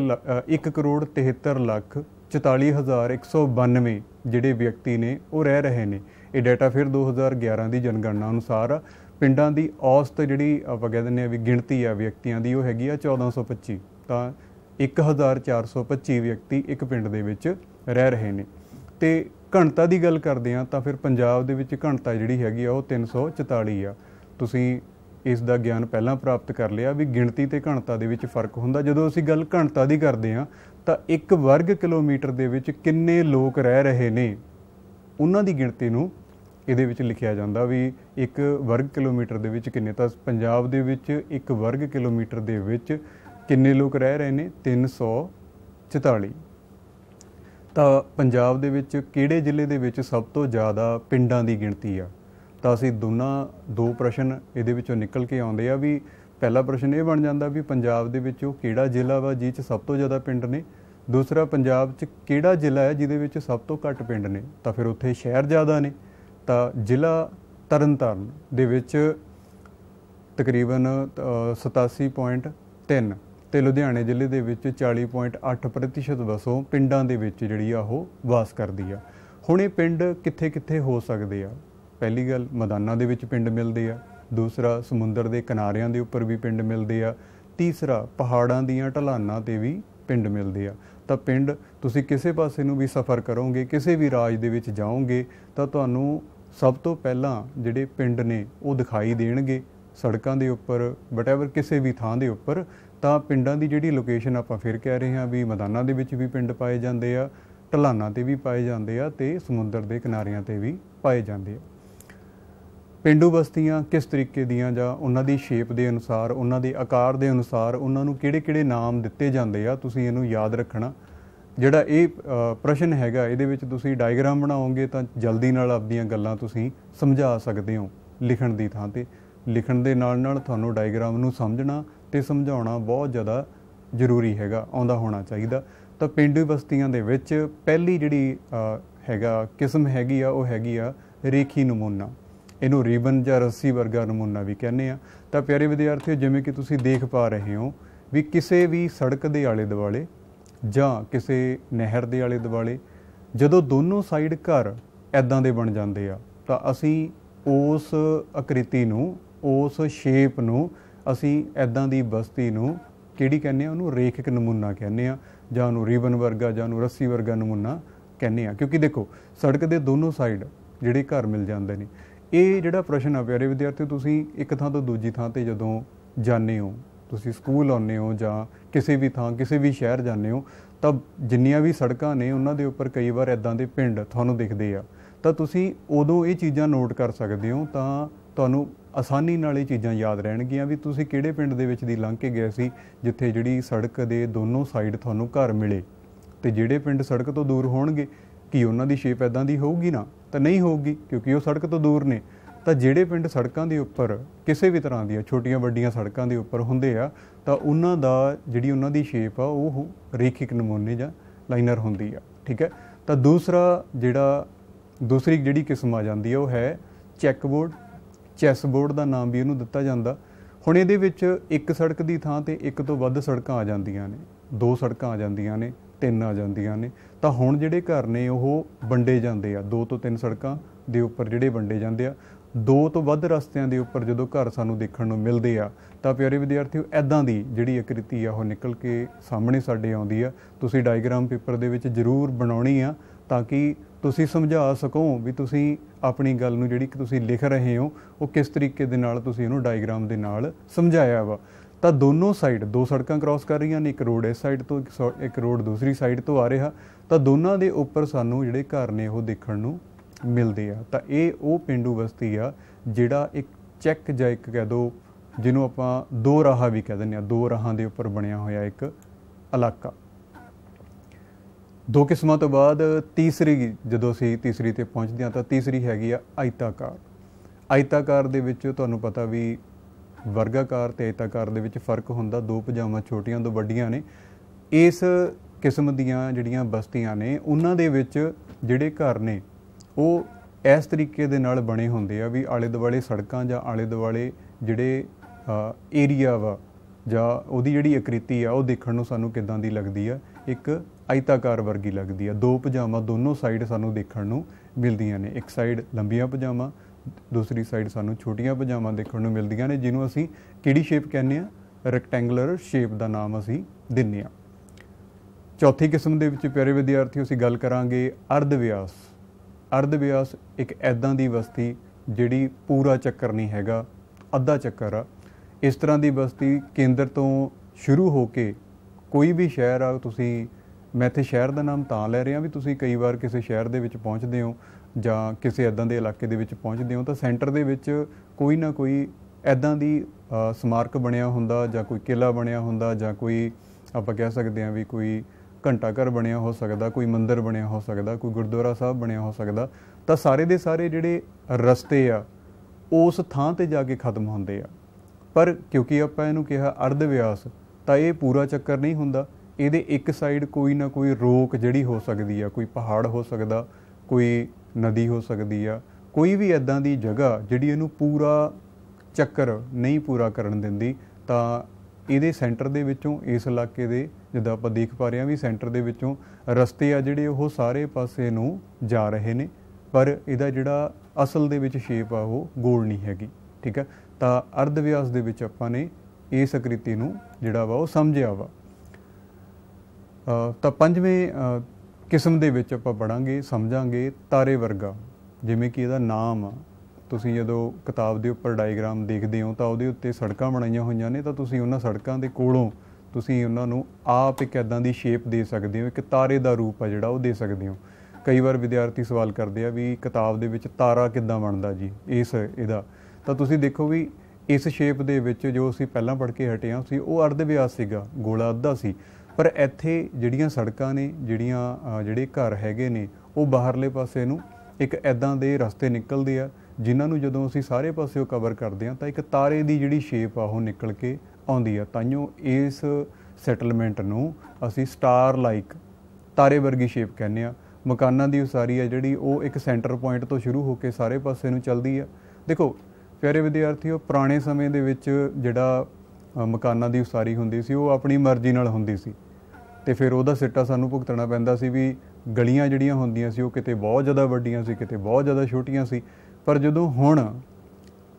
1 ਕਰੋੜ 73 ਲੱਖ 44192 ਜਿਹੜੇ ਵਿਅਕਤੀ ਨੇ ਉਹ ਰਹਿ ਰਹੇ ਨੇ ਇਹ ਡਾਟਾ ਫਿਰ 2011 ਦੀ ਜਨਗਣਨਾ ਅਨੁਸਾਰ ਪਿੰਡਾਂ ਦੀ ਔਸਤ ਜਿਹੜੀ ਆਪਾਂ ਕਹਿ ਦਿੰਦੇ ਆ ਵੀ ਗਿਣਤੀ ਆ ਵਿਅਕਤੀਆਂ ਦੀ ਉਹ ਹੈਗੀ ਆ 1425 ਤਾਂ 1425 ਵਿਅਕਤੀ ਇੱਕ ਪਿੰਡ ਦੇ ਵਿੱਚ ਰਹਿ ਰਹੇ ਨੇ ਤੇ ਘਣਤਾ ਦੀ ਗੱਲ ਕਰਦੇ ਆ ਤਾਂ ਫਿਰ ਪੰਜਾਬ ਦੇ ਵਿੱਚ ਘਣਤਾ ਜਿਹੜੀ ਹੈਗੀ ਆ ਉਹ 344 ਆ ਤੁਸੀਂ ਇਸ ਦਾ ਗਿਆਨ ਪਹਿਲਾਂ ਪ੍ਰਾਪਤ ਕਰ ਲਿਆ ਵੀ ਗਿਣਤੀ ਤੇ ਘਣਤਾ ਦੇ ਵਿੱਚ ਫਰਕ ਹੁੰਦਾ ਜਦੋਂ ਅਸੀਂ ਗੱਲ ਘਣਤਾ ਦੀ ਕਰਦੇ ਆ ਤਾਂ ਇੱਕ ਵਰਗ ਕਿਲੋਮੀਟਰ ਦੇ ਵਿੱਚ ਕਿੰਨੇ ਲੋਕ ਰਹਿ ਰਹੇ ਨੇ ਉਹਨਾਂ ਦੀ ਗਿਣਤੀ ਨੂੰ ਇਹਦੇ ਵਿੱਚ ਲਿਖਿਆ ਜਾਂਦਾ ਵੀ ਇੱਕ ਵਰਗ ਕਿਲੋਮੀਟਰ ਦੇ ਵਿੱਚ ਕਿੰਨੇ ਤਾਂ ਪੰਜਾਬ ਦੇ ਵਿੱਚ ਇੱਕ ਵਰਗ ਕਿਲੋਮੀਟਰ ਦੇ ਵਿੱਚ ਕਿੰਨੇ ਲੋਕ ਰਹਿ ਰਹੇ ਨੇ 344 ਤਾਂ ਪੰਜਾਬ ਦੇ ਵਿੱਚ ਕਿਹੜੇ ਜ਼ਿਲ੍ਹੇ ਦੇ ਵਿੱਚ ਸਭ ਤੋਂ ਜ਼ਿਆਦਾ ਪਿੰਡਾਂ ਦੀ ਗਿਣਤੀ ਆ ਤਾਂ ਅਸੀਂ ਦੋਨਾਂ ਦੋ ਪ੍ਰਸ਼ਨ ਇਹਦੇ ਵਿੱਚੋਂ ਨਿਕਲ ਕੇ ਆਉਂਦੇ ਆ ਵੀ ਪਹਿਲਾ ਪ੍ਰਸ਼ਨ ਇਹ ਬਣ ਜਾਂਦਾ ਵੀ ਪੰਜਾਬ ਦੇ ਵਿੱਚ ਉਹ ਕਿਹੜਾ ਜ਼ਿਲ੍ਹਾ ਵਾ ਜਿਹ 'ਚ ਸਭ ਤੋਂ ਜ਼ਿਆਦਾ ਪਿੰਡ ਨੇ ਦੂਸਰਾ ਪੰਜਾਬ 'ਚ ਕਿਹੜਾ ਜ਼ਿਲ੍ਹਾ ਹੈ ਜਿਹਦੇ ਵਿੱਚ ਸਭ ਤੋਂ ਘੱਟ ਪਿੰਡ ਨੇ ਤਾਂ ਫਿਰ ਉੱਥੇ ਸ਼ਹਿਰ ਜ਼ਿਆਦਾ ਨੇ ਤਾਂ ਜ਼ਿਲ੍ਹਾ ਤਰਨਤਾਰਨ ਦੇ ਵਿੱਚ ਤਕਰੀਬਨ 87.3 ਤੇ ਲੁਧਿਆਣੇ ਜ਼ਿਲ੍ਹੇ ਦੇ ਵਿੱਚ 40.8% ਵਸੋਂ ਪਿੰਡਾਂ ਦੇ ਵਿੱਚ ਜਿਹੜੀ ਆ ਉਹ ਵਾਸ ਕਰਦੀ ਆ ਹੁਣ ਇਹ ਪਿੰਡ ਕਿੱਥੇ-ਕਿੱਥੇ ਹੋ ਸਕਦੇ ਆ ਪਹਿਲੀ ਗੱਲ ਮੈਦਾਨਾਂ ਦੇ ਵਿੱਚ ਪਿੰਡ ਮਿਲਦੇ ਆ ਦੂਸਰਾ ਸਮੁੰਦਰ ਦੇ ਕਿਨਾਰਿਆਂ ਦੇ ਉੱਪਰ ਵੀ ਪਿੰਡ ਮਿਲਦੇ ਆ ਤੀਸਰਾ ਪਹਾੜਾਂ ਦੀਆਂ ਢਲਾਨਾਂ ਤੇ ਵੀ ਪਿੰਡ ਮਿਲਦੇ ਆ ਤਾਂ ਪਿੰਡ ਤੁਸੀਂ ਕਿਸੇ ਪਾਸੇ ਨੂੰ ਵੀ ਸਫ਼ਰ ਕਰੋਗੇ ਕਿਸੇ ਵੀ ਰਾਜ ਦੇ ਵਿੱਚ ਜਾਓਗੇ ਤਾਂ ਤੁਹਾਨੂੰ ਸਭ ਤੋਂ ਪਹਿਲਾਂ ਜਿਹੜੇ ਪਿੰਡ ਨੇ ਉਹ ਦਿਖਾਈ ਦੇਣਗੇ ਸੜਕਾਂ ਦੇ ਉੱਪਰ ਵਟੈਵਰ ਕਿਸੇ ਵੀ ਥਾਂ ਦੇ ਉੱਪਰ ਤਾਂ ਪਿੰਡਾਂ ਦੀ ਜਿਹੜੀ ਲੋਕੇਸ਼ਨ ਆਪਾਂ ਫਿਰ ਕਹਿ ਰਹੇ ਹਾਂ ਵੀ ਮੈਦਾਨਾਂ ਦੇ ਵਿੱਚ ਵੀ ਪਿੰਡ ਪਾਏ ਜਾਂਦੇ ਆ ਢਲਾਨਾਂ ਤੇ ਵੀ ਪਾਏ ਜਾਂਦੇ ਆ ਤੇ ਸਮੁੰਦਰ ਦੇ ਕਿਨਾਰਿਆਂ ਤੇ ਵੀ ਪਾਏ ਜਾਂਦੇ ਆ ਪਿੰਡੂ ਬਸਤੀਆਂ ਕਿਸ ਤਰੀਕੇ ਦੀਆਂ ਜਾਂ ਉਹਨਾਂ ਦੀ ਸ਼ੇਪ ਦੇ ਅਨੁਸਾਰ ਉਹਨਾਂ ਦੇ ਆਕਾਰ ਦੇ ਅਨੁਸਾਰ ਉਹਨਾਂ ਨੂੰ ਕਿਹੜੇ-ਕਿਹੜੇ ਨਾਮ ਦਿੱਤੇ ਜਾਂਦੇ ਆ ਤੁਸੀਂ ਇਹਨੂੰ ਯਾਦ ਰੱਖਣਾ ਜਿਹੜਾ ਇਹ ਪ੍ਰਸ਼ਨ ਹੈਗਾ ਇਹਦੇ ਵਿੱਚ ਤੁਸੀਂ ਡਾਇਗਰਾਮ ਬਣਾਓਗੇ ਤਾਂ ਜਲਦੀ ਨਾਲ ਆਪਣੀਆਂ ਗੱਲਾਂ ਤੁਸੀਂ ਸਮਝਾ ਸਕਦੇ ਹੋ ਲਿਖਣ ਦੀ ਥਾਂ ਤੇ ਲਿਖਣ ਦੇ ਨਾਲ ਨਾਲ ਤੁਹਾਨੂੰ ਡਾਇਗਰਾਮ ਨੂੰ ਸਮਝਣਾ ਤੇ ਸਮਝਾਉਣਾ ਬਹੁਤ ਜ਼ਿਆਦਾ ਜ਼ਰੂਰੀ ਹੈਗਾ ਆਉਂਦਾ ਹੋਣਾ ਚਾਹੀਦਾ ਤਾਂ ਪਿੰਡੂ ਬਸਤੀਆਂ ਦੇ ਵਿੱਚ ਪਹਿਲੀ ਜਿਹੜੀ ਹੈਗਾ ਕਿਸਮ ਹੈਗੀ ਆ ਉਹ ਹੈਗੀ ਆ ਰੇਖੀ ਨਮੂਨਾ ਇਹਨੂੰ ਰੀਬਨ ਜਾਂ ਰੱਸੀ ਵਰਗਾ ਨਮੂਨਾ ਵੀ ਕਹਿੰਦੇ ਆ ਤਾਂ ਪਿਆਰੇ ਵਿਦਿਆਰਥੀਓ ਜਿਵੇਂ ਕਿ ਤੁਸੀਂ ਦੇਖ ਪਾ ਰਹੇ ਹੋ ਵੀ ਕਿਸੇ ਵੀ ਸੜਕ ਦੇ ਆਲੇ ਦੁਆਲੇ ਜਾਂ ਕਿਸੇ ਨਹਿਰ ਦੇ ਆਲੇ ਦੁਆਲੇ ਜਦੋਂ ਦੋਨੋਂ ਸਾਈਡ ਘਰ ਐਦਾਂ ਦੇ ਬਣ ਜਾਂਦੇ ਆ ਤਾਂ ਅਸੀਂ ਉਸ ਆਕ੍ਰਿਤੀ ਨੂੰ ਉਸ ਸ਼ੇਪ ਨੂੰ ਅਸੀਂ ਐਦਾਂ ਦੀ ਬਸਤੀ ਨੂੰ ਕਿਹੜੀ ਕਹਿੰਦੇ ਆ ਉਹਨੂੰ ਰੇਖਿਕ ਨਮੂਨਾ ਕਹਿੰਦੇ ਆ ਜਾਂ ਉਹਨੂੰ ਰੀਬਨ ਵਰਗਾ ਜਾਂ ਉਹਨੂੰ ਰੱਸੀ ਵਰਗਾ ਨਮੂਨਾ ਕਹਿੰਦੇ ਆ ਕਿਉਂਕਿ ਦੇਖੋ ਸੜਕ ਦੇ ਦੋਨੋਂ ਸਾਈਡ ਜਿਹੜੇ ਘਰ ਮਿਲ ਜਾਂਦੇ ਨੇ ਇਹ ਜਿਹੜਾ ਪ੍ਰਸ਼ਨ ਆ ਪਿਆਰੇ ਵਿਦਿਆਰਥੀ ਤੁਸੀਂ ਇੱਕ ਥਾਂ ਤੋਂ ਦੂਜੀ ਥਾਂ ਤੇ ਜਦੋਂ ਜਾਂਦੇ ਹੋ ਤੁਸੀਂ ਸਕੂਲ ਆਉਂਦੇ ਹੋ ਜਾਂ ਕਿਸੇ ਵੀ ਥਾਂ ਕਿਸੇ ਵੀ ਸ਼ਹਿਰ ਜਾਂਦੇ ਹੋ ਤਾਂ ਜਿੰਨੀਆਂ ਵੀ ਸੜਕਾਂ ਨੇ ਉਹਨਾਂ ਦੇ ਉੱਪਰ ਕਈ ਵਾਰ ਐਦਾਂ ਦੇ ਪਿੰਡ ਤੁਹਾਨੂੰ ਦਿਖਦੇ ਆ ਤਾਂ ਤੁਸੀਂ ਉਦੋਂ ਇਹ ਚੀਜ਼ਾਂ ਨੋਟ ਕਰ ਸਕਦੇ ਹੋ ਤਾਂ ਤੁਹਾਨੂੰ ਆਸਾਨੀ ਨਾਲ ਇਹ ਚੀਜ਼ਾਂ ਯਾਦ ਰਹਿਣਗੀਆਂ ਵੀ ਤੁਸੀਂ ਕਿਹੜੇ ਪਿੰਡ ਦੇ ਵਿੱਚ ਦੀ ਲੰਘ ਕੇ ਗਏ ਸੀ ਜਿੱਥੇ ਜਿਹੜੀ ਸੜਕ ਦੇ ਦੋਨੋਂ ਸਾਈਡ ਤੁਹਾਨੂੰ ਘਰ ਮਿਲੇ ਤੇ ਜਿਹੜੇ ਪਿੰਡ ਸੜਕ ਤੋਂ ਦੂਰ ਹੋਣਗੇ ਕੀ ਉਹਨਾਂ ਦੀ ਸ਼ੇਪ ਐਦਾਂ ਦੀ ਹੋਊਗੀ ਨਾ ਤਾਂ ਨਹੀਂ ਹੋਊਗੀ ਕਿਉਂਕਿ ਉਹ ਸੜਕ ਤੋਂ ਦੂਰ ਨੇ ਤਾਂ ਜਿਹੜੇ ਪਿੰਡ ਸੜਕਾਂ ਦੇ ਉੱਪਰ ਕਿਸੇ ਵੀ ਤਰ੍ਹਾਂ ਦੀਆਂ ਛੋਟੀਆਂ ਵੱਡੀਆਂ ਸੜਕਾਂ ਦੇ ਉੱਪਰ ਹੁੰਦੇ ਆ ਤਾਂ ਉਹਨਾਂ ਦਾ ਜਿਹੜੀ ਉਹਨਾਂ ਦੀ ਸ਼ੇਪ ਆ ਉਹ ਰੇਖਿਕ ਨਮੂਨੇ ਜਾਂ ਲਾਈਨਰ ਹੁੰਦੀ ਆ ਠੀਕ ਹੈ ਤਾਂ ਦੂਸਰਾ ਜਿਹੜਾ ਦੂਸਰੀ ਜਿਹੜੀ ਕਿਸਮ ਆ ਜਾਂਦੀ ਆ ਉਹ ਹੈ ਚੈੱਕਬੋਰਡ ਚੈਸਬੋਰਡ ਦਾ ਨਾਮ ਵੀ ਉਹਨੂੰ ਦਿੱਤਾ ਜਾਂਦਾ ਹੁਣ ਇਹਦੇ ਵਿੱਚ ਇੱਕ ਸੜਕ ਦੀ ਥਾਂ ਤੇ ਇੱਕ ਤੋਂ ਵੱਧ ਸੜਕਾਂ ਆ ਜਾਂਦੀਆਂ ਨੇ ਦੋ ਸੜਕਾਂ ਆ ਜਾਂਦੀਆਂ ਨੇ ਤਿੰਨ ਆ ਜਾਂਦੀਆਂ ਨੇ ਤਾਂ ਹੁਣ ਜਿਹੜੇ ਘਰ ਨੇ ਉਹ ਵੰਡੇ ਜਾਂਦੇ ਆ ਦੋ ਤੋਂ ਤਿੰਨ ਸੜਕਾਂ ਦੇ ਉੱਪਰ ਜਿਹੜੇ ਵੰਡੇ ਜਾਂਦੇ ਆ ਦੋ ਤੋਂ ਵੱਧ ਰਸਤਿਆਂ ਦੇ ਉੱਪਰ ਜਦੋਂ ਘਰ ਸਾਨੂੰ ਦੇਖਣ ਨੂੰ ਮਿਲਦੇ ਆ ਤਾਂ ਪਿਆਰੇ ਵਿਦਿਆਰਥੀਓ ਐਦਾਂ ਦੀ ਜਿਹੜੀ ਆਕ੍ਰਿਤੀ ਆ ਉਹ ਨਿਕਲ ਕੇ ਸਾਹਮਣੇ ਸਾਡੇ ਆਉਂਦੀ ਆ ਤੁਸੀਂ ਡਾਇਗ੍ਰਾਮ ਪੇਪਰ ਦੇ ਵਿੱਚ ਜ਼ਰੂਰ ਬਣਾਉਣੀ ਆ ਤਾਂ ਕਿ ਤੁਸੀਂ ਸਮਝਾ ਸਕੋ ਵੀ ਤੁਸੀਂ ਆਪਣੀ ਗੱਲ ਨੂੰ ਜਿਹੜੀ ਕਿ ਤੁਸੀਂ ਲਿਖ ਰਹੇ ਹੋ ਉਹ ਕਿਸ ਤਰੀਕੇ ਦੇ ਨਾਲ ਤੁਸੀਂ ਇਹਨੂੰ ਡਾਇਗ੍ਰਾਮ ਦੇ ਨਾਲ ਸਮਝਾਇਆ ਵਾ ਤਾਂ ਦੋਨੋਂ ਸਾਈਡ ਦੋ ਸੜਕਾਂ ਕ੍ਰਾਸ ਕਰ ਰਹੀਆਂ ਨੇ ਇੱਕ ਰੋਡ ਇਸ ਸਾਈਡ ਤੋਂ ਇੱਕ ਰੋਡ ਦੂਸਰੀ ਸਾਈਡ ਤੋਂ ਆ ਰਿਹਾ ਤਾਂ ਦੋਨਾਂ ਦੇ ਉੱਪਰ ਸਾਨੂੰ ਜਿਹੜੇ ਘਰ ਨੇ ਉਹ ਦੇਖਣ ਨੂੰ ਮਿਲਦੇ ਆ ਤਾਂ ਇਹ ਉਹ ਪਿੰਡੂ ਬਸਤੀ ਆ ਜਿਹੜਾ ਇੱਕ ਚੈੱਕ ਜਾਂ ਇੱਕ ਕਹਿ ਦੋ ਜਿਹਨੂੰ ਆਪਾਂ ਦੋ ਰਾਹਾਂ ਵੀ ਕਹਿ ਦਿੰਦੇ ਆ ਦੋ ਰਾਹਾਂ ਦੇ ਉੱਪਰ ਬਣਿਆ ਹੋਇਆ ਇੱਕ ਇਲਾਕਾ ਦੋ ਕਿਸਮਾਂ ਤੋਂ ਬਾਅਦ ਤੀਸਰੀ ਜਦੋਂ ਅਸੀਂ ਤੀਸਰੀ ਤੇ ਪਹੁੰਚਦੇ ਆ ਤਾਂ ਤੀਸਰੀ ਹੈਗੀ ਆ ਆਇਤਾਕਾਰ ਆਇਤਾਕਾਰ ਦੇ ਵਿੱਚ ਤੁਹਾਨੂੰ ਪਤਾ ਵੀ ਵਰਗਾਕਾਰ ਤੇ ਆਇਤਾਕਾਰ ਦੇ ਵਿੱਚ ਫਰਕ ਹੁੰਦਾ ਦੋ ਪਜਾਮਾ ਛੋਟੀਆਂ ਤੋਂ ਵੱਡੀਆਂ ਨੇ ਇਸ ਕਿਸਮ ਦੀਆਂ ਜਿਹੜੀਆਂ ਬਸਤੀਆਂ ਨੇ ਉਹਨਾਂ ਦੇ ਵਿੱਚ ਜਿਹੜੇ ਘਰ ਨੇ ਉਹ ਇਸ ਤਰੀਕੇ ਦੇ ਨਾਲ ਬਣੇ ਹੁੰਦੇ ਆ ਵੀ ਆਲੇ ਦੁਆਲੇ ਸੜਕਾਂ ਜਾਂ ਆਲੇ ਦੁਆਲੇ ਜਿਹੜੇ ਏਰੀਆ ਵਾ ਜਾਂ ਉਹਦੀ ਜਿਹੜੀ ਆਕ੍ਰਿਤੀ ਆ ਉਹ ਦੇਖਣ ਨੂੰ ਸਾਨੂੰ ਕਿਦਾਂ ਦੀ ਲੱਗਦੀ ਆ ਇੱਕ ਆਇਤਾਕਾਰ ਵਰਗੀ ਲੱਗਦੀ ਆ ਦੋ ਪਜਾਮਾ ਦੋਨੋਂ ਸਾਈਡ ਸਾਨੂੰ ਦੇਖਣ ਨੂੰ ਮਿਲਦੀਆਂ ਨੇ ਇੱਕ ਸਾਈਡ ਲੰਬੀਆਂ ਪਜਾਮਾ ਦੂਸਰੀ ਸਾਈਡ ਸਾਨੂੰ ਛੋਟੀਆਂ ਪਜਾਮਾ ਦੇਖਣ ਨੂੰ ਮਿਲਦੀਆਂ ਨੇ ਜਿਹਨੂੰ ਅਸੀਂ ਕਿਹੜੀ ਸ਼ੇਪ ਕਹਿੰਦੇ ਆ ਰੈਕਟੈਂਗੂਲਰ ਸ਼ੇਪ ਦਾ ਨਾਮ ਅਸੀਂ ਦਿੰਨੇ ਆ ਚੌਥੀ ਕਿਸਮ ਦੇ ਵਿੱਚ ਪਿਆਰੇ ਵਿਦਿਆਰਥੀਓ ਅਸੀਂ ਗੱਲ ਕਰਾਂਗੇ ਅਰਧ ਵਿਆਸ ਅਰਧ ਵਿਆਸ ਇੱਕ ਐਦਾਂ ਦੀ ਵਸਤੀ ਜਿਹੜੀ ਪੂਰਾ ਚੱਕਰ ਨਹੀਂ ਹੈਗਾ ਅੱਧਾ ਚੱਕਰ ਆ ਇਸ ਤਰ੍ਹਾਂ ਦੀ ਵਸਤੀ ਕੇਂਦਰ ਤੋਂ ਸ਼ੁਰੂ ਹੋ ਕੇ ਕੋਈ ਵੀ ਸ਼ਹਿਰ ਆ ਤੁਸੀਂ ਮੈਂ ਇੱਥੇ ਸ਼ਹਿਰ ਦਾ ਨਾਮ ਤਾਂ ਲੈ ਰਿਹਾ ਵੀ ਤੁਸੀਂ ਕਈ ਵਾਰ ਕਿਸੇ ਸ਼ਹਿਰ ਦੇ ਵਿੱਚ ਪਹੁੰਚਦੇ ਹੋ ਜਾਂ ਕਿਸੇ ਇਦਾਂ ਦੇ ਇਲਾਕੇ ਦੇ ਵਿੱਚ ਪਹੁੰਚਦੇ ਹੋ ਤਾਂ ਸੈਂਟਰ ਦੇ ਵਿੱਚ ਕੋਈ ਨਾ ਕੋਈ ਇਦਾਂ ਦੀ ਸਮਾਰਕ ਬਣਿਆ ਹੁੰਦਾ ਜਾਂ ਕੋਈ ਕਿਲਾ ਬਣਿਆ ਹੁੰਦਾ ਜਾਂ ਕੋਈ ਆਪਾਂ ਕਹਿ ਸਕਦੇ ਹਾਂ ਵੀ ਕੋਈ ਘੰਟਾ ਘਰ ਬਣਿਆ ਹੋ ਸਕਦਾ ਕੋਈ ਮੰਦਿਰ ਬਣਿਆ ਹੋ ਸਕਦਾ ਕੋਈ ਗੁਰਦੁਆਰਾ ਸਾਹਿਬ ਬਣਿਆ ਹੋ ਸਕਦਾ ਤਾਂ ਸਾਰੇ ਦੇ ਸਾਰੇ ਜਿਹੜੇ ਰਸਤੇ ਆ ਉਸ ਥਾਂ ਤੇ ਜਾ ਕੇ ਖਤਮ ਹੁੰਦੇ ਆ ਪਰ ਕਿਉਂਕਿ ਆਪਾਂ ਇਹਨੂੰ ਕਿਹਾ ਅਰਧ ਵਿਆਸ ਤਾਂ ਇਹ ਪੂਰਾ ਚੱਕਰ ਨਹੀਂ ਹੁੰਦਾ ਇਹਦੇ ਇੱਕ ਸਾਈਡ ਕੋਈ ਨਾ ਕੋਈ ਰੋਕ ਜਿਹੜੀ ਹੋ ਸਕਦੀ ਆ ਕੋਈ ਪਹਾੜ ਹੋ ਸਕਦਾ ਕੋਈ ਨਦੀ ਹੋ ਸਕਦੀ ਆ ਕੋਈ ਵੀ ਐਦਾਂ ਦੀ ਜਗ੍ਹਾ ਜਿਹੜੀ ਇਹਨੂੰ ਪੂਰਾ ਚੱਕਰ ਨਹੀਂ ਪੂਰਾ ਕਰਨ ਦਿੰਦੀ ਤਾਂ ਇਹਦੇ ਸੈਂਟਰ ਦੇ ਵਿੱਚੋਂ ਇਸ ਇਲਾਕੇ ਦੇ ਜਿੱਦਾਂ ਆਪਾਂ ਦੇਖ ਪਾ ਰਹੇ ਹਾਂ ਵੀ ਸੈਂਟਰ ਦੇ ਵਿੱਚੋਂ ਰਸਤੇ ਆ ਜਿਹੜੇ ਉਹ ਸਾਰੇ ਪਾਸੇ ਨੂੰ ਜਾ ਰਹੇ ਨੇ ਪਰ ਇਹਦਾ ਜਿਹੜਾ ਅਸਲ ਦੇ ਵਿੱਚ ਸ਼ੇਪ ਆ ਉਹ ਗੋਲ ਨਹੀਂ ਹੈਗੀ ਠੀਕ ਹੈ ਤਾਂ ਅਰਧ ਵਿਆਸ ਦੇ ਵਿੱਚ ਆਪਾਂ ਨੇ ਇਸ ਅਕ੍ਰਿਤੀ ਨੂੰ ਜਿਹੜਾ ਵਾ ਉਹ ਸਮਝਿਆ ਵਾ ਤਾਂ ਪੰਜਵੇਂ ਕਿਸਮ ਦੇ ਵਿੱਚ ਆਪਾਂ ਪੜਾਂਗੇ ਸਮਝਾਂਗੇ ਤਾਰੇ ਵਰਗਾ ਜਿਵੇਂ ਕਿ ਇਹਦਾ ਨਾਮ ਤੁਸੀਂ ਜਦੋਂ ਕਿਤਾਬ ਦੇ ਉੱਪਰ ਡਾਇਗ੍ਰਾਮ ਦੇਖਦੇ ਹੋ ਤਾਂ ਉਹਦੇ ਉੱਤੇ ਸੜਕਾਂ ਬਣਾਈਆਂ ਹੋਈਆਂ ਨੇ ਤਾਂ ਤੁਸੀਂ ਉਹਨਾਂ ਸੜਕਾਂ ਦੇ ਕੋਲੋਂ ਤੁਸੀਂ ਉਹਨਾਂ ਨੂੰ ਆਪ ਇੱਕ ਐਦਾਂ ਦੀ ਸ਼ੇਪ ਦੇ ਸਕਦੇ ਹੋ ਇੱਕ ਤਾਰੇ ਦਾ ਰੂਪ ਆ ਜਿਹੜਾ ਉਹ ਦੇ ਸਕਦੇ ਹੋ ਕਈ ਵਾਰ ਵਿਦਿਆਰਥੀ ਸਵਾਲ ਕਰਦੇ ਆ ਵੀ ਕਿਤਾਬ ਦੇ ਵਿੱਚ ਤਾਰਾ ਕਿੱਦਾਂ ਬਣਦਾ ਜੀ ਇਸ ਇਹਦਾ ਤਾਂ ਤੁਸੀਂ ਦੇਖੋ ਵੀ ਇਸ ਸ਼ੇਪ ਦੇ ਵਿੱਚ ਜੋ ਅਸੀਂ ਪਹਿਲਾਂ ਪੜ੍ਹ ਕੇ ਹਟਿਆ ਸੀ ਉਹ ਅਰਧ ਵਿਆਸ ਸੀਗਾ ਗੋਲਾ ਅੱਧਾ ਸੀ ਪਰ ਇੱਥੇ ਜਿਹੜੀਆਂ ਸੜਕਾਂ ਨੇ ਜਿਹੜੀਆਂ ਜਿਹੜੇ ਘਰ ਹੈਗੇ ਨੇ ਉਹ ਬਾਹਰਲੇ ਪਾਸੇ ਨੂੰ ਇੱਕ ਐਦਾਂ ਦੇ ਰਸਤੇ ਨਿਕਲਦੇ ਆ ਜਿਨ੍ਹਾਂ ਨੂੰ ਜਦੋਂ ਅਸੀਂ ਸਾਰੇ ਪਾਸੇ ਉਹ ਕਵਰ ਕਰਦੇ ਆ ਤਾਂ ਇੱਕ ਤਾਰੇ ਦੀ ਜਿਹੜੀ ਸ਼ੇਪ ਆ ਉਹ ਨਿਕਲ ਕੇ ਆਉਂਦੀ ਆ ਤਾਈਓ ਇਸ ਸੈਟਲਮੈਂਟ ਨੂੰ ਅਸੀਂ ਸਟਾਰ ਲਾਈਕ ਤਾਰੇ ਵਰਗੀ ਸ਼ੇਪ ਕਹਿੰਦੇ ਆ ਮਕਾਨਾਂ ਦੀ ਉਸਾਰੀ ਆ ਜਿਹੜੀ ਉਹ ਇੱਕ ਸੈਂਟਰ ਪੁਆਇੰਟ ਤੋਂ ਸ਼ੁਰੂ ਹੋ ਕੇ ਸਾਰੇ ਪਾਸੇ ਨੂੰ ਚੱਲਦੀ ਆ ਦੇਖੋ ਪਿਆਰੇ ਵਿਦਿਆਰਥੀਓ ਪੁਰਾਣੇ ਸਮੇਂ ਦੇ ਵਿੱਚ ਜਿਹੜਾ ਮਕਾਨਾਂ ਦੀ ਉਸਾਰੀ ਹੁੰਦੀ ਸੀ ਉਹ ਆਪਣੀ ਮਰਜ਼ੀ ਨਾਲ ਹੁੰਦੀ ਸੀ ਤੇ ਫਿਰ ਉਹਦਾ ਸਿੱਟਾ ਸਾਨੂੰ ਭੁਗਤਣਾ ਪੈਂਦਾ ਸੀ ਵੀ ਗਲੀਆਂ ਜਿਹੜੀਆਂ ਹੁੰਦੀਆਂ ਸੀ ਉਹ ਕਿਤੇ ਬਹੁਤ ਜ਼ਿਆਦਾ ਵੱਡੀਆਂ ਸੀ ਕਿਤੇ ਬਹੁਤ ਜ਼ਿਆਦਾ ਛੋਟੀਆਂ ਸੀ ਪਰ ਜਦੋਂ ਹੁਣ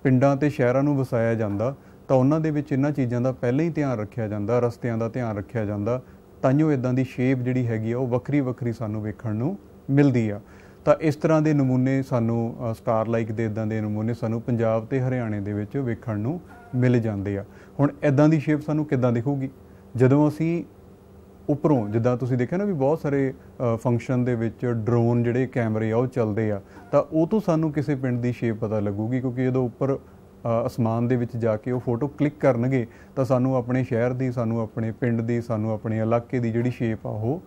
ਪਿੰਡਾਂ ਤੇ ਸ਼ਹਿਰਾਂ ਨੂੰ ਵਸਾਇਆ ਜਾਂਦਾ ਤਾਂ ਉਹਨਾਂ ਦੇ ਵਿੱਚ ਇਹਨਾਂ ਚੀਜ਼ਾਂ ਦਾ ਪਹਿਲਾਂ ਹੀ ਧਿਆਨ ਰੱਖਿਆ ਜਾਂਦਾ ਰਸਤਿਆਂ ਦਾ ਧਿਆਨ ਰੱਖਿਆ ਜਾਂਦਾ ਤਾਂਯੋ ਇਦਾਂ ਦੀ ਸ਼ੇਪ ਜਿਹੜੀ ਹੈਗੀ ਆ ਉਹ ਵੱਖਰੀ ਵੱਖਰੀ ਸਾਨੂੰ ਵੇਖਣ ਨੂੰ ਮਿਲਦੀ ਆ ਤਾਂ ਇਸ ਤਰ੍ਹਾਂ ਦੇ ਨਮੂਨੇ ਸਾਨੂੰ ਸਟਾਰ ਲਾਈਕ ਦੇ ਇਦਾਂ ਦੇ ਨਮੂਨੇ ਸਾਨੂੰ ਪੰਜਾਬ ਤੇ ਹਰਿਆਣੇ ਦੇ ਵਿੱਚ ਵੇਖਣ ਨੂੰ ਮਿਲ ਜਾਂਦੇ ਆ ਹੁਣ ਇਦਾਂ ਦੀ ਸ਼ੇਪ ਸਾਨੂੰ ਕਿੱਦਾਂ ਦਿਖੂਗੀ ਜਦੋਂ ਅਸੀਂ ਉਪਰੋਂ ਜਿੱਦਾਂ ਤੁਸੀਂ ਦੇਖਿਆ ਨਾ ਵੀ ਬਹੁਤ ਸਾਰੇ ਫੰਕਸ਼ਨ ਦੇ ਵਿੱਚ ਡਰੋਨ ਜਿਹੜੇ ਕੈਮਰੇ ਆ ਉਹ ਚੱਲਦੇ ਆ ਤਾਂ ਉਹ ਤੋਂ ਸਾਨੂੰ ਕਿਸੇ ਪਿੰਡ ਦੀ ਸ਼ੇਪ ਪਤਾ ਲੱਗੂਗੀ ਕਿਉਂਕਿ ਜਦੋਂ ਉੱਪਰ ਅਸਮਾਨ ਦੇ ਵਿੱਚ ਜਾ ਕੇ ਉਹ ਫੋਟੋ ਕਲਿੱਕ ਕਰਨਗੇ ਤਾਂ ਸਾਨੂੰ ਆਪਣੇ ਸ਼ਹਿਰ ਦੀ ਸਾਨੂੰ ਆਪਣੇ ਪਿੰਡ ਦੀ ਸਾਨੂੰ ਆਪਣੇ ਇਲਾਕੇ ਦੀ ਜਿਹੜੀ ਸ਼ੇਪ ਆ ਉਹ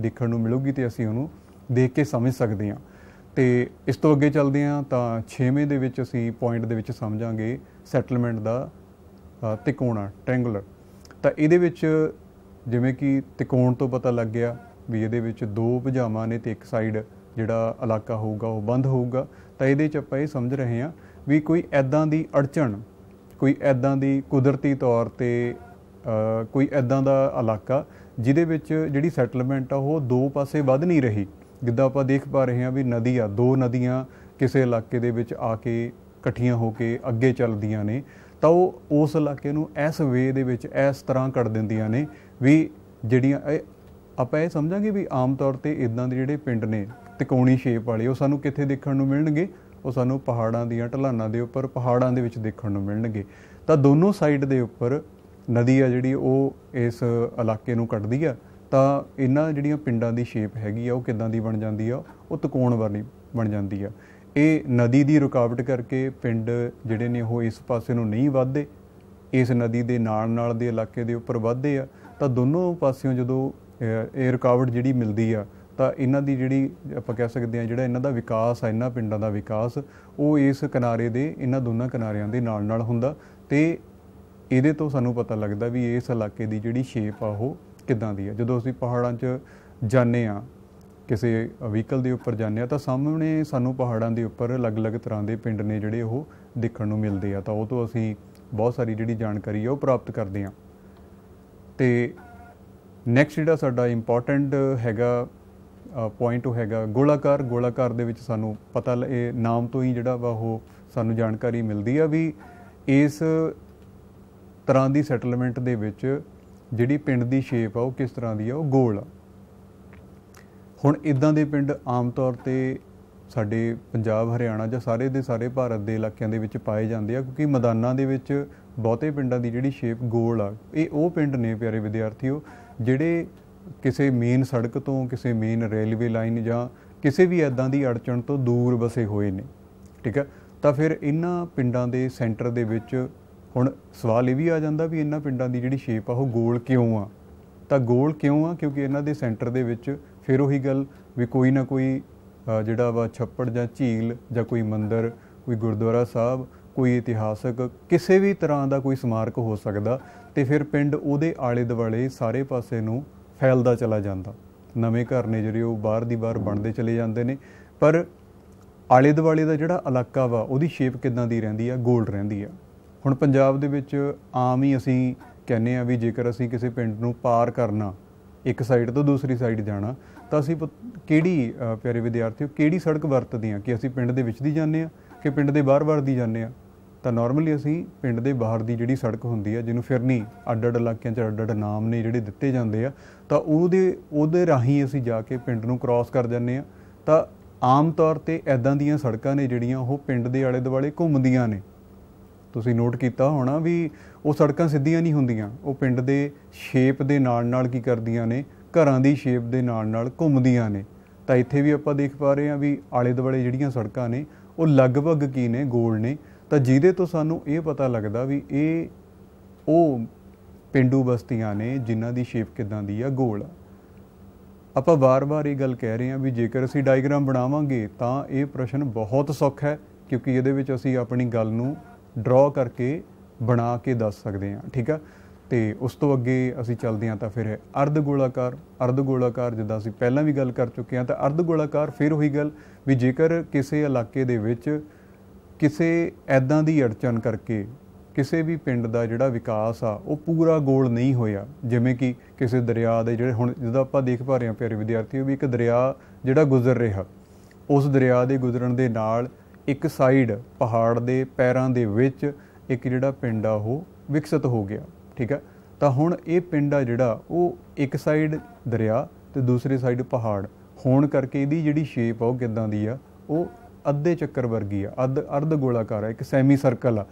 ਦੇਖਣ ਨੂੰ ਮਿਲੂਗੀ ਤੇ ਅਸੀਂ ਉਹਨੂੰ ਦੇਖ ਕੇ ਸਮਝ ਸਕਦੇ ਹਾਂ ਤੇ ਇਸ ਤੋਂ ਅੱਗੇ ਚੱਲਦੇ ਹਾਂ ਤਾਂ 6ਵੇਂ ਦੇ ਵਿੱਚ ਅਸੀਂ ਪੁਆਇੰਟ ਦੇ ਵਿੱਚ ਸਮਝਾਂਗੇ ਸੈਟਲਮੈਂਟ ਦਾ ਤਿਕੋਣਾ ਟ੍ਰੈਂਗੂਲਰ ਤਾਂ ਇਹਦੇ ਵਿੱਚ ਜਿਵੇਂ ਕਿ ਤਿਕੋਣ ਤੋਂ ਪਤਾ ਲੱਗ ਗਿਆ ਵੀ ਇਹਦੇ ਵਿੱਚ ਦੋ ਭੁਜਾਵਾਂ ਨੇ ਤੇ ਇੱਕ ਸਾਈਡ ਜਿਹੜਾ ਇਲਾਕਾ ਹੋਊਗਾ ਉਹ ਬੰਦ ਹੋਊਗਾ ਤਾਂ ਇਹਦੇ ਚ ਆਪਾਂ ਇਹ ਸਮਝ ਰਹੇ ਹਾਂ ਵੀ ਕੋਈ ਐਦਾਂ ਦੀ ਅੜਚਣ ਕੋਈ ਐਦਾਂ ਦੀ ਕੁਦਰਤੀ ਤੌਰ ਤੇ ਕੋਈ ਐਦਾਂ ਦਾ ਇਲਾਕਾ ਜਿਹਦੇ ਵਿੱਚ ਜਿਹੜੀ ਸੈਟਲਮੈਂਟ ਆ ਉਹ ਦੋ ਪਾਸੇ ਵੱਧ ਨਹੀਂ ਰਹੀ ਜਿੱਦਾਂ ਆਪਾਂ ਦੇਖ ਪਾ ਰਹੇ ਹਾਂ ਵੀ ਨਦੀ ਆ ਦੋ ਨਦੀਆਂ ਕਿਸੇ ਇਲਾਕੇ ਦੇ ਵਿੱਚ ਆ ਕੇ ਇਕੱਠੀਆਂ ਹੋ ਕੇ ਅੱਗੇ ਚੱਲਦੀਆਂ ਨੇ ਤਾਂ ਉਹ ਉਸ ਇਲਾਕੇ ਨੂੰ ਇਸ ਵੇ ਦੇ ਵਿੱਚ ਇਸ ਤਰ੍ਹਾਂ ਕੱਢ ਦਿੰਦੀਆਂ ਨੇ ਵੀ ਜਿਹੜੀਆਂ ਆਪਾਂ ਇਹ ਸਮਝਾਂਗੇ ਵੀ ਆਮ ਤੌਰ ਤੇ ਇਦਾਂ ਦੇ ਜਿਹੜੇ ਪਿੰਡ ਨੇ ਤਿਕੋਣੀ ਸ਼ੇਪ ਵਾਲੇ ਉਹ ਸਾਨੂੰ ਕਿੱਥੇ ਦੇਖਣ ਨੂੰ ਮਿਲਣਗੇ ਉਹ ਸਾਨੂੰ ਪਹਾੜਾਂ ਦੀਆਂ ਢਲਾਨਾਂ ਦੇ ਉੱਪਰ ਪਹਾੜਾਂ ਦੇ ਵਿੱਚ ਦੇਖਣ ਨੂੰ ਮਿਲਣਗੇ ਤਾਂ ਦੋਨੋਂ ਸਾਈਡ ਦੇ ਉੱਪਰ ਨਦੀ ਆ ਜਿਹੜੀ ਉਹ ਇਸ ਇਲਾਕੇ ਨੂੰ ਕੱਟਦੀ ਆ ਤਾਂ ਇਹਨਾਂ ਜਿਹੜੀਆਂ ਪਿੰਡਾਂ ਦੀ ਸ਼ੇਪ ਹੈਗੀ ਆ ਉਹ ਕਿਦਾਂ ਦੀ ਬਣ ਜਾਂਦੀ ਆ ਉਹ ਤਿਕੋਣ ਵਾਲੀ ਬਣ ਜਾਂਦੀ ਆ ਇਹ ਨਦੀ ਦੀ ਰੁਕਾਵਟ ਕਰਕੇ ਪਿੰਡ ਜਿਹੜੇ ਨੇ ਉਹ ਇਸ ਪਾਸੇ ਨੂੰ ਨਹੀਂ ਵੱਧਦੇ ਇਸ ਨਦੀ ਦੇ ਨਾਲ ਨਾਲ ਦੇ ਇਲਾਕੇ ਦੇ ਉੱਪਰ ਵੱਧਦੇ ਆ ਤਾਂ ਦੋਨੋਂ ਪਾਸਿਓਂ ਜਦੋਂ ਇਹ ਰੁਕਾਵਟ ਜਿਹੜੀ ਮਿਲਦੀ ਆ ਤਾਂ ਇਹਨਾਂ ਦੀ ਜਿਹੜੀ ਆਪਾਂ ਕਹਿ ਸਕਦੇ ਆ ਜਿਹੜਾ ਇਹਨਾਂ ਦਾ ਵਿਕਾਸ ਆ ਇਹਨਾਂ ਪਿੰਡਾਂ ਦਾ ਵਿਕਾਸ ਉਹ ਇਸ ਕਿਨਾਰੇ ਦੇ ਇਹਨਾਂ ਦੋਨਾਂ ਕਿਨਾਰਿਆਂ ਦੇ ਨਾਲ ਨਾਲ ਹੁੰਦਾ ਤੇ ਇਹਦੇ ਤੋਂ ਸਾਨੂੰ ਪਤਾ ਲੱਗਦਾ ਵੀ ਇਸ ਇਲਾਕੇ ਦੀ ਜਿਹੜੀ ਸ਼ੇਪ ਆ ਉਹ ਕਿਦਾਂ ਦੀ ਆ ਜਦੋਂ ਅਸੀਂ ਪਹਾੜਾਂ 'ਚ ਜਾਂਦੇ ਆ ਕਿਸੇ ਵਹੀਕਲ ਦੇ ਉੱਪਰ ਜਾਂਦੇ ਆ ਤਾਂ ਸਾਹਮਣੇ ਸਾਨੂੰ ਪਹਾੜਾਂ ਦੇ ਉੱਪਰ ਅਲੱਗ-ਅਲੱਗ ਤਰ੍ਹਾਂ ਦੇ ਪਿੰਡ ਨੇ ਜਿਹੜੇ ਉਹ ਦੇਖਣ ਨੂੰ ਮਿਲਦੇ ਆ ਤਾਂ ਉਹ ਤੋਂ ਅਸੀਂ ਬਹੁਤ ਸਾਰੀ ਜਿਹੜੀ ਜਾਣਕਾਰੀ ਆ ਉਹ ਪ੍ਰਾਪਤ ਕਰਦੇ ਆ ਤੇ ਨੈਕਸਟ ਜਿਹੜਾ ਸਾਡਾ ਇੰਪੋਰਟੈਂਟ ਹੈਗਾ ਪੁਆਇੰਟ ਉਹ ਹੈਗਾ ਗੋਲਾਕਾਰ ਗੋਲਾਕਾਰ ਦੇ ਵਿੱਚ ਸਾਨੂੰ ਪਤਾ ਇਹ ਨਾਮ ਤੋਂ ਹੀ ਜਿਹੜਾ ਵਾ ਉਹ ਸਾਨੂੰ ਜਾਣਕਾਰੀ ਮਿਲਦੀ ਆ ਵੀ ਇਸ ਤਰ੍ਹਾਂ ਦੀ ਸੈਟਲਮੈਂਟ ਦੇ ਵਿੱਚ ਜਿਹੜੀ ਪਿੰਡ ਦੀ ਸ਼ੇਪ ਆ ਉਹ ਕਿਸ ਤਰ੍ਹਾਂ ਦੀ ਆ ਉਹ ਗੋਲ ਆ ਹੁਣ ਇਦਾਂ ਦੇ ਪਿੰਡ ਆਮ ਤੌਰ ਤੇ ਸਾਡੇ ਪੰਜਾਬ ਹਰਿਆਣਾ ਜਾਂ ਸਾਰੇ ਦੇ ਸਾਰੇ ਭਾਰਤ ਦੇ ਇਲਾਕਿਆਂ ਦੇ ਵਿੱਚ ਪਾਏ ਜਾਂਦੇ ਆ ਕਿਉਂਕਿ ਮੈਦਾਨਾਂ ਦੇ ਵਿੱਚ ਬਹੁਤੇ ਪਿੰਡਾਂ ਦੀ ਜਿਹੜੀ ਸ਼ੇਪ ਗੋਲ ਆ ਇਹ ਉਹ ਪਿੰਡ ਨੇ ਪਿਆਰੇ ਵਿਦਿਆਰਥੀਓ ਜਿਹੜੇ ਕਿਸੇ ਮੇਨ ਸੜਕ ਤੋਂ ਕਿਸੇ ਮੇਨ ਰੇਲਵੇ ਲਾਈਨ ਜਾਂ ਕਿਸੇ ਵੀ ਐਦਾਂ ਦੀ ਅੜਚਣ ਤੋਂ ਦੂਰ ਬਸੇ ਹੋਏ ਨੇ ਠੀਕ ਹੈ ਤਾਂ ਫਿਰ ਇਹਨਾਂ ਪਿੰਡਾਂ ਦੇ ਸੈਂਟਰ ਦੇ ਵਿੱਚ ਹੁਣ ਸਵਾਲ ਇਹ ਵੀ ਆ ਜਾਂਦਾ ਵੀ ਇਹਨਾਂ ਪਿੰਡਾਂ ਦੀ ਜਿਹੜੀ ਸ਼ੇਪ ਆ ਉਹ ਗੋਲ ਕਿਉਂ ਆ ਤਾਂ ਗੋਲ ਕਿਉਂ ਆ ਕਿਉਂਕਿ ਇਹਨਾਂ ਦੇ ਸੈਂਟਰ ਦੇ ਵਿੱਚ ਫਿਰ ਉਹੀ ਗੱਲ ਵੀ ਕੋਈ ਨਾ ਕੋਈ ਜਿਹੜਾ ਵਾ ਛੱਪੜ ਜਾਂ ਝੀਲ ਜਾਂ ਕੋਈ ਮੰਦਰ ਕੋਈ ਗੁਰਦੁਆਰਾ ਸਾਹਿਬ ਕੋਈ ਇਤਿਹਾਸਕ ਕਿਸੇ ਵੀ ਤਰ੍ਹਾਂ ਦਾ ਕੋਈ ਸਮਾਰਕ ਹੋ ਸਕਦਾ ਤੇ ਫਿਰ ਪਿੰਡ ਉਹਦੇ ਆਲੇ ਦੁਆਲੇ ਸਾਰੇ ਪਾਸੇ ਨੂੰ ਫੈਲਦਾ ਚਲਾ ਜਾਂਦਾ ਨਵੇਂ ਘਰ ਨੇ ਜਿਹੜੇ ਉਹ ਬਾਹਰ ਦੀ ਬਾਹਰ ਬਣਦੇ ਚਲੇ ਜਾਂਦੇ ਨੇ ਪਰ ਆਲੇ ਦੁਆਲੇ ਦਾ ਜਿਹੜਾ ਇਲਾਕਾ ਵਾ ਉਹਦੀ ਸ਼ੇਪ ਕਿਦਾਂ ਦੀ ਰਹਿੰਦੀ ਆ ਗੋਲ ਰਹਿੰਦੀ ਆ ਹੁਣ ਪੰਜਾਬ ਦੇ ਵਿੱਚ ਆਮ ਹੀ ਅਸੀਂ ਕਹਿੰਨੇ ਆ ਵੀ ਜੇਕਰ ਅਸੀਂ ਕਿਸੇ ਪਿੰਡ ਨੂੰ ਪਾਰ ਕਰਨਾ ਇੱਕ ਸਾਈਡ ਤੋਂ ਦੂਸਰੀ ਸਾਈਡ ਜਾਣਾ ਤਾਂ ਅਸੀਂ ਕਿਹੜੀ ਪਿਆਰੇ ਵਿਦਿਆਰਥੀਓ ਕਿਹੜੀ ਸੜਕ ਵਰਤਦੇ ਆ ਕਿ ਅਸੀਂ ਪਿੰਡ ਦੇ ਵਿੱਚ ਦੀ ਜਾਂਦੇ ਆ ਕਿ ਪਿੰਡ ਦੇ ਬਾਹਰ-ਬਾਹਰ ਦੀ ਜਾਂਦੇ ਆ ਤਾਂ ਨਾਰਮਲੀ ਅਸੀਂ ਪਿੰਡ ਦੇ ਬਾਹਰ ਦੀ ਜਿਹੜੀ ਸੜਕ ਹੁੰਦੀ ਆ ਜਿਹਨੂੰ ਫਿਰਨੀ ਅੱਡ-ਅੱਡ ਇਲਾਕਿਆਂ 'ਚ ਅੱਡ-ਅੱਡ ਨਾਮ ਨੇ ਜਿਹੜੇ ਦਿੱਤੇ ਜਾਂਦੇ ਆ ਤਾਂ ਉਹਦੇ ਉਹਦੇ ਰਾਹੀਂ ਅਸੀਂ ਜਾ ਕੇ ਪਿੰਡ ਨੂੰ ਕ੍ਰਾਸ ਕਰ ਜਾਂਦੇ ਆ ਤਾਂ ਆਮ ਤੌਰ ਤੇ ਐਦਾਂ ਦੀਆਂ ਸੜਕਾਂ ਨੇ ਜਿਹੜੀਆਂ ਉਹ ਪਿੰਡ ਦੇ ਆਲੇ-ਦੁਆਲੇ ਘੁੰਮਦੀਆਂ ਨੇ ਤੁਸੀਂ ਨੋਟ ਕੀਤਾ ਹੋਣਾ ਵੀ ਉਹ ਸੜਕਾਂ ਸਿੱਧੀਆਂ ਨਹੀਂ ਹੁੰਦੀਆਂ ਉਹ ਪਿੰਡ ਦੇ ਸ਼ੇਪ ਦੇ ਨਾਲ ਨਾਲ ਕੀ ਕਰਦੀਆਂ ਨੇ ਘਰਾਂ ਦੀ ਸ਼ੇਪ ਦੇ ਨਾਲ ਨਾਲ ਘੁੰਮਦੀਆਂ ਨੇ ਤਾਂ ਇੱਥੇ ਵੀ ਆਪਾਂ ਦੇਖ ਪਾ ਰਹੇ ਹਾਂ ਵੀ ਆਲੇ ਦੁਆਲੇ ਜਿਹੜੀਆਂ ਸੜਕਾਂ ਨੇ ਉਹ ਲਗਭਗ ਕੀ ਨੇ ਗੋਲ ਨੇ ਤਾਂ ਜਿਹਦੇ ਤੋਂ ਸਾਨੂੰ ਇਹ ਪਤਾ ਲੱਗਦਾ ਵੀ ਇਹ ਉਹ ਪਿੰਡੂ ਬਸਤੀਆਂ ਨੇ ਜਿਨ੍ਹਾਂ ਦੀ ਸ਼ੇਪ ਕਿਦਾਂ ਦੀ ਆ ਗੋਲ ਆ ਆਪਾਂ ਵਾਰ-ਵਾਰ ਇਹ ਗੱਲ ਕਹਿ ਰਹੇ ਹਾਂ ਵੀ ਜੇਕਰ ਅਸੀਂ ਡਾਇਗਰਾਮ ਬਣਾਵਾਂਗੇ ਤਾਂ ਇਹ ਪ੍ਰਸ਼ਨ ਬਹੁਤ ਸੌਖਾ ਹੈ ਕਿਉਂਕਿ ਇਹਦੇ ਵਿੱਚ ਅਸੀਂ ਆਪਣੀ ਗੱਲ ਨੂੰ ਡਰਾ ਕਰਕੇ ਬਣਾ ਕੇ ਦੱਸ ਸਕਦੇ ਹਾਂ ਠੀਕ ਆ ਤੇ ਉਸ ਤੋਂ ਅੱਗੇ ਅਸੀਂ ਚੱਲਦੇ ਹਾਂ ਤਾਂ ਫਿਰ ਅਰਧ ਗੋਲਾਕਾਰ ਅਰਧ ਗੋਲਾਕਾਰ ਜਿੱਦਾਂ ਅਸੀਂ ਪਹਿਲਾਂ ਵੀ ਗੱਲ ਕਰ ਚੁੱਕੇ ਹਾਂ ਤਾਂ ਅਰਧ ਗੋਲਾਕਾਰ ਫਿਰ ਉਹੀ ਗੱਲ ਵੀ ਜੇਕਰ ਕਿਸੇ ਇਲਾਕੇ ਦੇ ਵਿੱਚ ਕਿਸੇ ਐਦਾਂ ਦੀ ਅੜਚਨ ਕਰਕੇ ਕਿਸੇ ਵੀ ਪਿੰਡ ਦਾ ਜਿਹੜਾ ਵਿਕਾਸ ਆ ਉਹ ਪੂਰਾ ਗੋਲ ਨਹੀਂ ਹੋਇਆ ਜਿਵੇਂ ਕਿ ਕਿਸੇ ਦਰਿਆ ਦੇ ਜਿਹੜੇ ਹੁਣ ਜਿਹਦਾ ਆਪਾਂ ਦੇਖ ਪਾ ਰਹੇ ਹਾਂ ਪਿਆਰੇ ਵਿਦਿਆਰਥੀਓ ਵੀ ਇੱਕ ਦਰਿਆ ਜਿਹੜਾ ਗੁਜ਼ਰ ਰਿਹਾ ਉਸ ਦਰਿਆ ਦੇ ਗੁਜ਼ਰਨ ਦੇ ਨਾਲ ਇੱਕ ਸਾਈਡ ਪਹਾੜ ਦੇ ਪੈਰਾਂ ਦੇ ਵਿੱਚ ਇੱਕ ਜਿਹੜਾ ਪਿੰਡ ਆ ਉਹ ਵਿਕਸਿਤ ਹੋ ਗਿਆ ਠੀਕ ਹੈ ਤਾਂ ਹੁਣ ਇਹ ਪਿੰਡ ਆ ਜਿਹੜਾ ਉਹ ਇੱਕ ਸਾਈਡ ਦਰਿਆ ਤੇ ਦੂਸਰੀ ਸਾਈਡ ਪਹਾੜ ਹੋਣ ਕਰਕੇ ਇਹਦੀ ਜਿਹੜੀ ਸ਼ੇਪ ਆ ਉਹ ਕਿਦਾਂ ਦੀ ਆ ਉਹ ਅੱਧੇ ਚੱਕਰ ਵਰਗੀ ਆ ਅੱਧ ਅਰਧ ਗੋਲਾਕਾਰ ਆ ਇੱਕ ਸੈਮੀ ਸਰਕਲ ਆ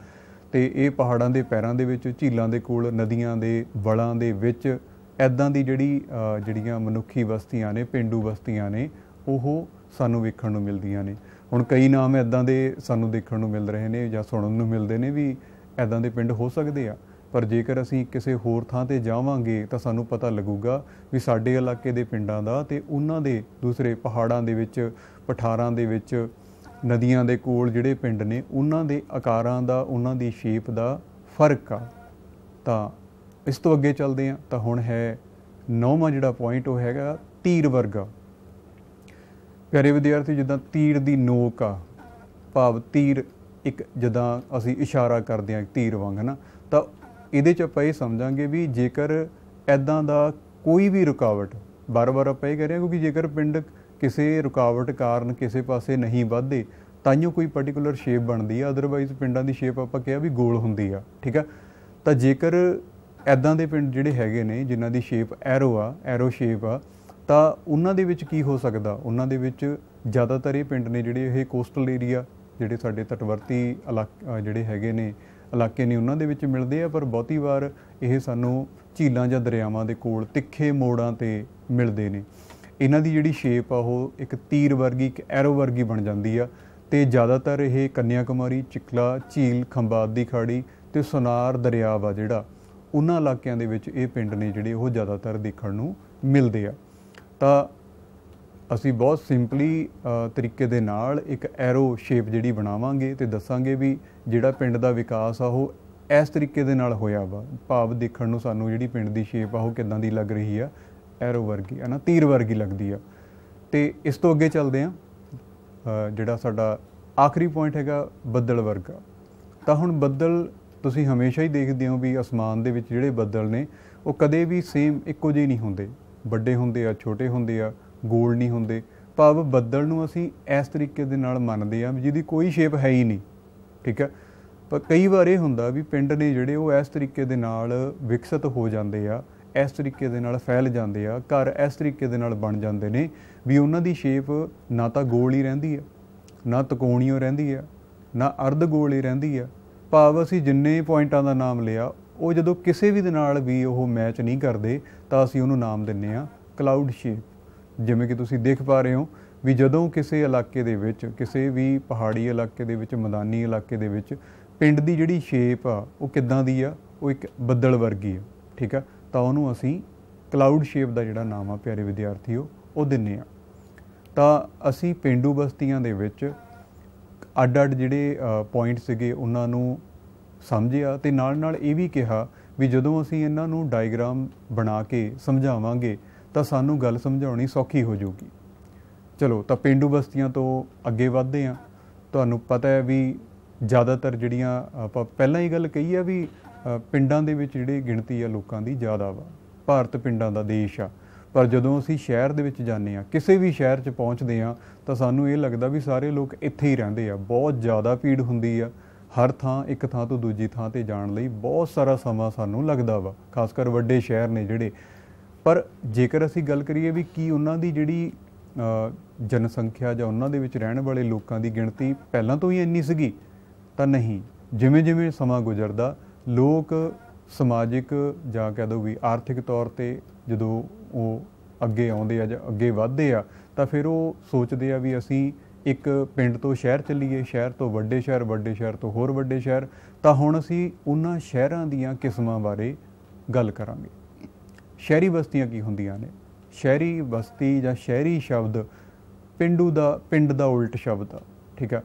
ਤੇ ਇਹ ਪਹਾੜਾਂ ਦੇ ਪੈਰਾਂ ਦੇ ਵਿੱਚ ਝੀਲਾਂ ਦੇ ਕੋਲ ਨਦੀਆਂ ਦੇ ਵਲਾਂ ਦੇ ਵਿੱਚ ਐਦਾਂ ਦੀ ਜਿਹੜੀ ਜਿਹੜੀਆਂ ਮਨੁੱਖੀ ਬਸਤੀਆਂ ਨੇ ਪਿੰਡੂ ਬਸਤੀਆਂ ਨੇ ਉਹ ਸਾਨੂੰ ਵੇਖਣ ਨੂੰ ਮਿਲਦੀਆਂ ਨੇ ਹੁਣ ਕਈ ਨਾਮ ਐਦਾਂ ਦੇ ਸਾਨੂੰ ਦੇਖਣ ਨੂੰ ਮਿਲ ਰਹੇ ਨੇ ਜਾਂ ਸੁਣਨ ਨੂੰ ਮਿਲਦੇ ਨੇ ਵੀ ਐਦਾਂ ਦੇ ਪਿੰਡ ਹੋ ਸਕਦੇ ਆ ਪਰ ਜੇਕਰ ਅਸੀਂ ਕਿਸੇ ਹੋਰ ਥਾਂ ਤੇ ਜਾਵਾਂਗੇ ਤਾਂ ਸਾਨੂੰ ਪਤਾ ਲੱਗੂਗਾ ਵੀ ਸਾਡੇ ਇਲਾਕੇ ਦੇ ਪਿੰਡਾਂ ਦਾ ਤੇ ਉਹਨਾਂ ਦੇ ਦੂਸਰੇ ਪਹਾੜਾਂ ਦੇ ਵਿੱਚ ਪਠਾਰਾਂ ਦੇ ਵਿੱਚ ਨਦੀਆਂ ਦੇ ਕੋਲ ਜਿਹੜੇ ਪਿੰਡ ਨੇ ਉਹਨਾਂ ਦੇ ਆਕਾਰਾਂ ਦਾ ਉਹਨਾਂ ਦੀ ਸ਼ੇਪ ਦਾ ਫਰਕ ਆ ਤਾਂ ਇਸ ਤੋਂ ਅੱਗੇ ਚੱਲਦੇ ਆ ਤਾਂ ਹੁਣ ਹੈ ਨੌਵਾਂ ਜਿਹੜਾ ਪੁਆਇੰਟ ਉਹ ਹੈਗਾ ਤੀਰ ਵਰਗਾ ਪਿਆਰੇ ਵਿਦਿਆਰਥੀ ਜਿੱਦਾਂ ਤੀਰ ਦੀ ਨੋਕ ਆ ਭਾਵ ਤੀਰ ਇੱਕ ਜਦਾਂ ਅਸੀਂ ਇਸ਼ਾਰਾ ਕਰਦੇ ਆ ਤੀਰ ਵਾਂਗ ਨਾ ਤਾਂ ਇਹਦੇ ਚ ਆਪਾਂ ਇਹ ਸਮਝਾਂਗੇ ਵੀ ਜੇਕਰ ਐਦਾਂ ਦਾ ਕੋਈ ਵੀ ਰੁਕਾਵਟ ਬਾਰ-ਬਾਰ ਆਪਾਂ ਇਹ ਕਹਿ ਰਹੇ ਹਾਂ ਕਿਉਂਕਿ ਜੇਕਰ ਪਿੰਡ ਕਿਸੇ ਰੁਕਾਵਟ ਕਾਰਨ ਕਿਸੇ ਪਾਸੇ ਨਹੀਂ ਵੱਧਦੇ ਤਾਂ ਹੀ ਕੋਈ ਪਾਰਟਿਕੂਲਰ ਸ਼ੇਪ ਬਣਦੀ ਆ ਅਦਰਵਾਈਜ਼ ਪਿੰਡਾਂ ਦੀ ਸ਼ੇਪ ਆਪਾਂ ਕਿਹਾ ਵੀ ਗੋਲ ਹੁੰਦੀ ਆ ਠੀਕ ਆ ਤਾਂ ਜੇਕਰ ਐਦਾਂ ਦੇ ਪਿੰਡ ਜਿਹੜੇ ਹੈਗੇ ਨੇ ਜਿਨ੍ਹਾਂ ਦੀ ਸ਼ੇਪ ਐਰੋ ਆ ਐਰੋ ਸ਼ੇਪ ਆ ਤਾਂ ਉਹਨਾਂ ਦੇ ਵਿੱਚ ਕੀ ਹੋ ਸਕਦਾ ਉਹਨਾਂ ਦੇ ਵਿੱਚ ਜ਼ਿਆਦਾਤਰ ਇਹ ਪਿੰਡ ਨੇ ਜਿਹੜੇ ਇਹ ਕੋਸਟਲ ਏਰੀਆ ਜਿਹੜੇ ਸਾਡੇ ਤਟਵਰਤੀ ਜਿਹੜੇ ਹੈਗੇ ਨੇ ਇਲਾਕੇ ਨੇ ਉਹਨਾਂ ਦੇ ਵਿੱਚ ਮਿਲਦੇ ਆ ਪਰ ਬਹੁਤੀ ਵਾਰ ਇਹ ਸਾਨੂੰ ਝੀਲਾਂ ਜਾਂ ਦਰਿਆਵਾਂ ਦੇ ਕੋਲ ਤਿੱਖੇ ਮੋੜਾਂ ਤੇ ਮਿਲਦੇ ਨੇ ਇਹਨਾਂ ਦੀ ਜਿਹੜੀ ਸ਼ੇਪ ਆ ਉਹ ਇੱਕ ਤੀਰ ਵਰਗੀ ਇੱਕ ਐਰੋ ਵਰਗੀ ਬਣ ਜਾਂਦੀ ਆ ਤੇ ਜ਼ਿਆਦਾਤਰ ਇਹ ਕੰਨਿਆ ਕੁਮਾਰੀ ਚਿਕਲਾ ਝੀਲ ਖੰਬਾਤ ਦੀ ਖਾੜੀ ਤੇ ਸੁਨਾਰ ਦਰਿਆ ਵਾ ਜਿਹੜਾ ਉਹਨਾਂ ਇਲਾਕਿਆਂ ਦੇ ਵਿੱਚ ਇਹ ਪਿੰਡ ਨੇ ਜਿਹੜੇ ਉਹ ਜ਼ਿਆਦਾਤਰ ਦੇਖਣ ਨੂੰ ਮਿਲਦੇ ਆ ਤਾਂ ਅਸੀਂ ਬਹੁਤ ਸਿੰਪਲੀ ਤਰੀਕੇ ਦੇ ਨਾਲ ਇੱਕ ਐਰੋ ਸ਼ੇਪ ਜਿਹੜੀ ਬਣਾਵਾਂਗੇ ਤੇ ਦੱਸਾਂਗੇ ਵੀ ਜਿਹੜਾ ਪਿੰਡ ਦਾ ਵਿਕਾਸ ਆ ਉਹ ਇਸ ਤਰੀਕੇ ਦੇ ਨਾਲ ਹੋਇਆ ਵਾ ਭਾਵ ਦੇਖਣ ਨੂੰ ਸਾਨੂੰ ਜਿਹੜੀ ਪਿੰਡ ਦੀ ਸ਼ੇਪ ਆ ਉਹ ਕਿਦਾਂ ਦੀ ਲੱਗ ਰਹੀ ਆ ਐਰੋ ਵਰਗੀ ਹੈ ਨਾ ਤੀਰ ਵਰਗੀ ਲੱਗਦੀ ਆ ਤੇ ਇਸ ਤੋਂ ਅੱਗੇ ਚੱਲਦੇ ਆ ਜਿਹੜਾ ਸਾਡਾ ਆਖਰੀ ਪੁਆਇੰਟ ਹੈਗਾ ਬੱਦਲ ਵਰਗਾ ਤਾਂ ਹੁਣ ਬੱਦਲ ਤੁਸੀਂ ਹਮੇਸ਼ਾ ਹੀ ਦੇਖਦੇ ਹੋ ਵੀ ਅਸਮਾਨ ਦੇ ਵਿੱਚ ਜਿਹੜੇ ਬੱਦਲ ਨੇ ਉਹ ਕਦੇ ਵੀ ਸੇਮ ਇੱਕੋ ਜਿਹੇ ਨਹੀਂ ਹੁੰਦੇ ਵੱਡੇ ਹੁੰਦੇ ਆ ਛੋਟੇ ਹੁੰਦੇ ਆ ਗੋਲ ਨਹੀਂ ਹੁੰਦੇ ਭਾਵ ਬੱਦਲ ਨੂੰ ਅਸੀਂ ਇਸ ਤਰੀਕੇ ਦੇ ਨਾਲ ਮੰਨਦੇ ਆ ਜਿਹਦੀ ਕੋਈ ਸ਼ੇਪ ਹੈ ਹੀ ਨਹੀਂ ਠੀਕ ਹੈ ਪਰ ਕਈ ਵਾਰ ਇਹ ਹੁੰਦਾ ਵੀ ਪਿੰਡ ਨੇ ਜਿਹੜੇ ਉਹ ਇਸ ਤਰੀਕੇ ਦੇ ਨਾਲ ਵਿਕਸਿਤ ਹੋ ਜਾਂਦੇ ਆ ਇਸ ਤਰੀਕੇ ਦੇ ਨਾਲ ਫੈਲ ਜਾਂਦੇ ਆ ਘਰ ਇਸ ਤਰੀਕੇ ਦੇ ਨਾਲ ਬਣ ਜਾਂਦੇ ਨੇ ਵੀ ਉਹਨਾਂ ਦੀ ਸ਼ੇਪ ਨਾ ਤਾਂ ਗੋਲ ਹੀ ਰਹਿੰਦੀ ਆ ਨਾ ਹੋ ਰਹਿੰਦੀ ਆ ਨਾ ਅਰਧ ਗੋਲ ਹੀ ਰਹਿੰਦੀ ਆ ਭਾਵ ਅਸੀਂ ਜਿੰਨੇ ਪੁਆਇੰਟਾਂ ਦਾ ਨਾਮ ਲਿਆ ਉਹ ਜਦੋਂ ਕਿਸੇ ਵੀ ਦੇ ਨਾਲ ਵੀ ਉਹ ਮੈਚ ਨਹੀਂ ਕਰਦੇ ਤਾਂ ਅਸੀਂ ਉਹਨੂੰ ਨਾਮ ਦਿੰਨੇ ਆ ਕਲਾਉਡ ਸ਼ੇਪ ਜਿਵੇਂ ਕਿ ਤੁਸੀਂ ਦੇਖ ਪਾ ਰਹੇ ਹੋ ਵੀ ਜਦੋਂ ਕਿਸੇ ਇਲਾਕੇ ਦੇ ਵਿੱਚ ਕਿਸੇ ਵੀ ਪਹਾੜੀ ਇਲਾਕੇ ਦੇ ਵਿੱਚ ਮੈਦਾਨੀ ਇਲਾਕੇ ਦੇ ਵਿੱਚ ਪਿੰਡ ਦੀ ਜਿਹੜੀ ਸ਼ੇਪ ਆ ਉਹ ਕਿੱਦਾਂ ਦੀ ਆ ਉਹ ਇੱਕ ਬੱਦਲ ਵਰਗੀ ਆ ਠੀਕ ਆ ਤਾਂ ਉਹਨੂੰ ਅਸੀਂ ਕਲਾਊਡ ਸ਼ੇਪ ਦਾ ਜਿਹੜਾ ਨਾਮ ਆ ਪਿਆਰੇ ਵਿਦਿਆਰਥੀਓ ਉਹ ਦਿੰਨੇ ਆ ਤਾਂ ਅਸੀਂ ਪਿੰਡੂ ਬਸਤੀਆਂ ਦੇ ਵਿੱਚ ਅੱਡ-ਅੱਡ ਜਿਹੜੇ ਪੁਆਇੰਟ ਸੀਗੇ ਉਹਨਾਂ ਨੂੰ ਸਮਝਿਆ ਤੇ ਨਾਲ-ਨਾਲ ਇਹ ਵੀ ਕਿਹਾ ਵੀ ਜਦੋਂ ਅਸੀਂ ਇਹਨਾਂ ਨੂੰ ਡਾਇਗਰਾਮ ਬਣਾ ਕੇ ਸਮਝਾਵਾਂਗੇ ਤਾਂ ਸਾਨੂੰ ਗੱਲ ਸਮਝਾਉਣੀ ਸੌਖੀ ਹੋ ਜਾਊਗੀ ਚਲੋ ਤਾਂ ਪਿੰਡੂ ਬਸਤੀਆਂ ਤੋਂ ਅੱਗੇ ਵਧਦੇ ਆ ਤੁਹਾਨੂੰ ਪਤਾ ਹੈ ਵੀ ਜ਼ਿਆਦਾਤਰ ਜਿਹੜੀਆਂ ਆਪਾਂ ਪਹਿਲਾਂ ਹੀ ਗੱਲ ਕਹੀ ਆ ਵੀ ਪਿੰਡਾਂ ਦੇ ਵਿੱਚ ਜਿਹੜੀ ਗਿਣਤੀ ਆ ਲੋਕਾਂ ਦੀ ਜ਼ਿਆਦਾ ਵਾ ਭਾਰਤ ਪਿੰਡਾਂ ਦਾ ਦੇਸ਼ ਆ ਪਰ ਜਦੋਂ ਅਸੀਂ ਸ਼ਹਿਰ ਦੇ ਵਿੱਚ ਜਾਂਦੇ ਆ ਕਿਸੇ ਵੀ ਸ਼ਹਿਰ 'ਚ ਪਹੁੰਚਦੇ ਆ ਤਾਂ ਸਾਨੂੰ ਇਹ ਲੱਗਦਾ ਵੀ ਸਾਰੇ ਲੋਕ ਇੱਥੇ ਹੀ ਰਹਿੰਦੇ ਆ ਬਹੁਤ ਜ਼ਿਆਦਾ ਭੀੜ ਹੁੰਦੀ ਆ ਹਰ ਥਾਂ ਇੱਕ ਥਾਂ ਤੋਂ ਦੂਜੀ ਥਾਂ ਤੇ ਜਾਣ ਲਈ ਬਹੁਤ ਸਾਰਾ ਸਮਾਂ ਸਾਨੂੰ ਲੱਗਦਾ ਵਾ ਖਾਸ ਕਰ ਵੱਡੇ ਸ਼ਹਿਰ ਨੇ ਜਿਹੜੇ ਪਰ ਜੇਕਰ ਅਸੀਂ ਗੱਲ ਕਰੀਏ ਵੀ ਕੀ ਉਹਨਾਂ ਦੀ ਜਿਹੜੀ ਜਨਸੰਖਿਆ ਜਾਂ ਉਹਨਾਂ ਦੇ ਵਿੱਚ ਰਹਿਣ ਵਾਲੇ ਲੋਕਾਂ ਦੀ ਗਿਣਤੀ ਪਹਿਲਾਂ ਤੋਂ ਹੀ ਇੰਨੀ ਸੀਗੀ ਤਾਂ ਨਹੀਂ ਜਿਵੇਂ ਜਿਵੇਂ ਸਮਾਂ ਗੁਜ਼ਰਦਾ ਲੋਕ ਸਮਾਜਿਕ ਜਾਂ ਕਹਿ ਦੋ ਵੀ ਆਰਥਿਕ ਤੌਰ ਤੇ ਜਦੋਂ ਉਹ ਅੱਗੇ ਆਉਂਦੇ ਆ ਜਾਂ ਅੱਗੇ ਵਧਦੇ ਆ ਤਾਂ ਫਿਰ ਉਹ ਸੋਚਦੇ ਆ ਵੀ ਅਸੀਂ ਇੱਕ ਪਿੰਡ ਤੋਂ ਸ਼ਹਿਰ ਚੱਲੀਏ ਸ਼ਹਿਰ ਤੋਂ ਵੱਡੇ ਸ਼ਹਿਰ ਵੱਡੇ ਸ਼ਹਿਰ ਤੋਂ ਹੋਰ ਵੱਡੇ ਸ਼ਹਿਰ ਤਾਂ ਹੁਣ ਅਸੀਂ ਉਹਨਾਂ ਸ਼ਹਿਰਾਂ ਦੀਆਂ ਕਿਸਮਾਂ ਬਾਰੇ ਗੱਲ ਕਰਾਂਗੇ ਸ਼ਹਿਰੀ ਬਸਤੀਆਂ ਕੀ ਹੁੰਦੀਆਂ ਨੇ ਸ਼ਹਿਰੀ ਬਸਤੀ ਜਾਂ ਸ਼ਹਿਰੀ ਸ਼ਬਦ ਪਿੰਡੂ ਦਾ ਪਿੰਡ ਦਾ ਉਲਟ ਸ਼ਬਦ ਆ ਠੀਕ ਆ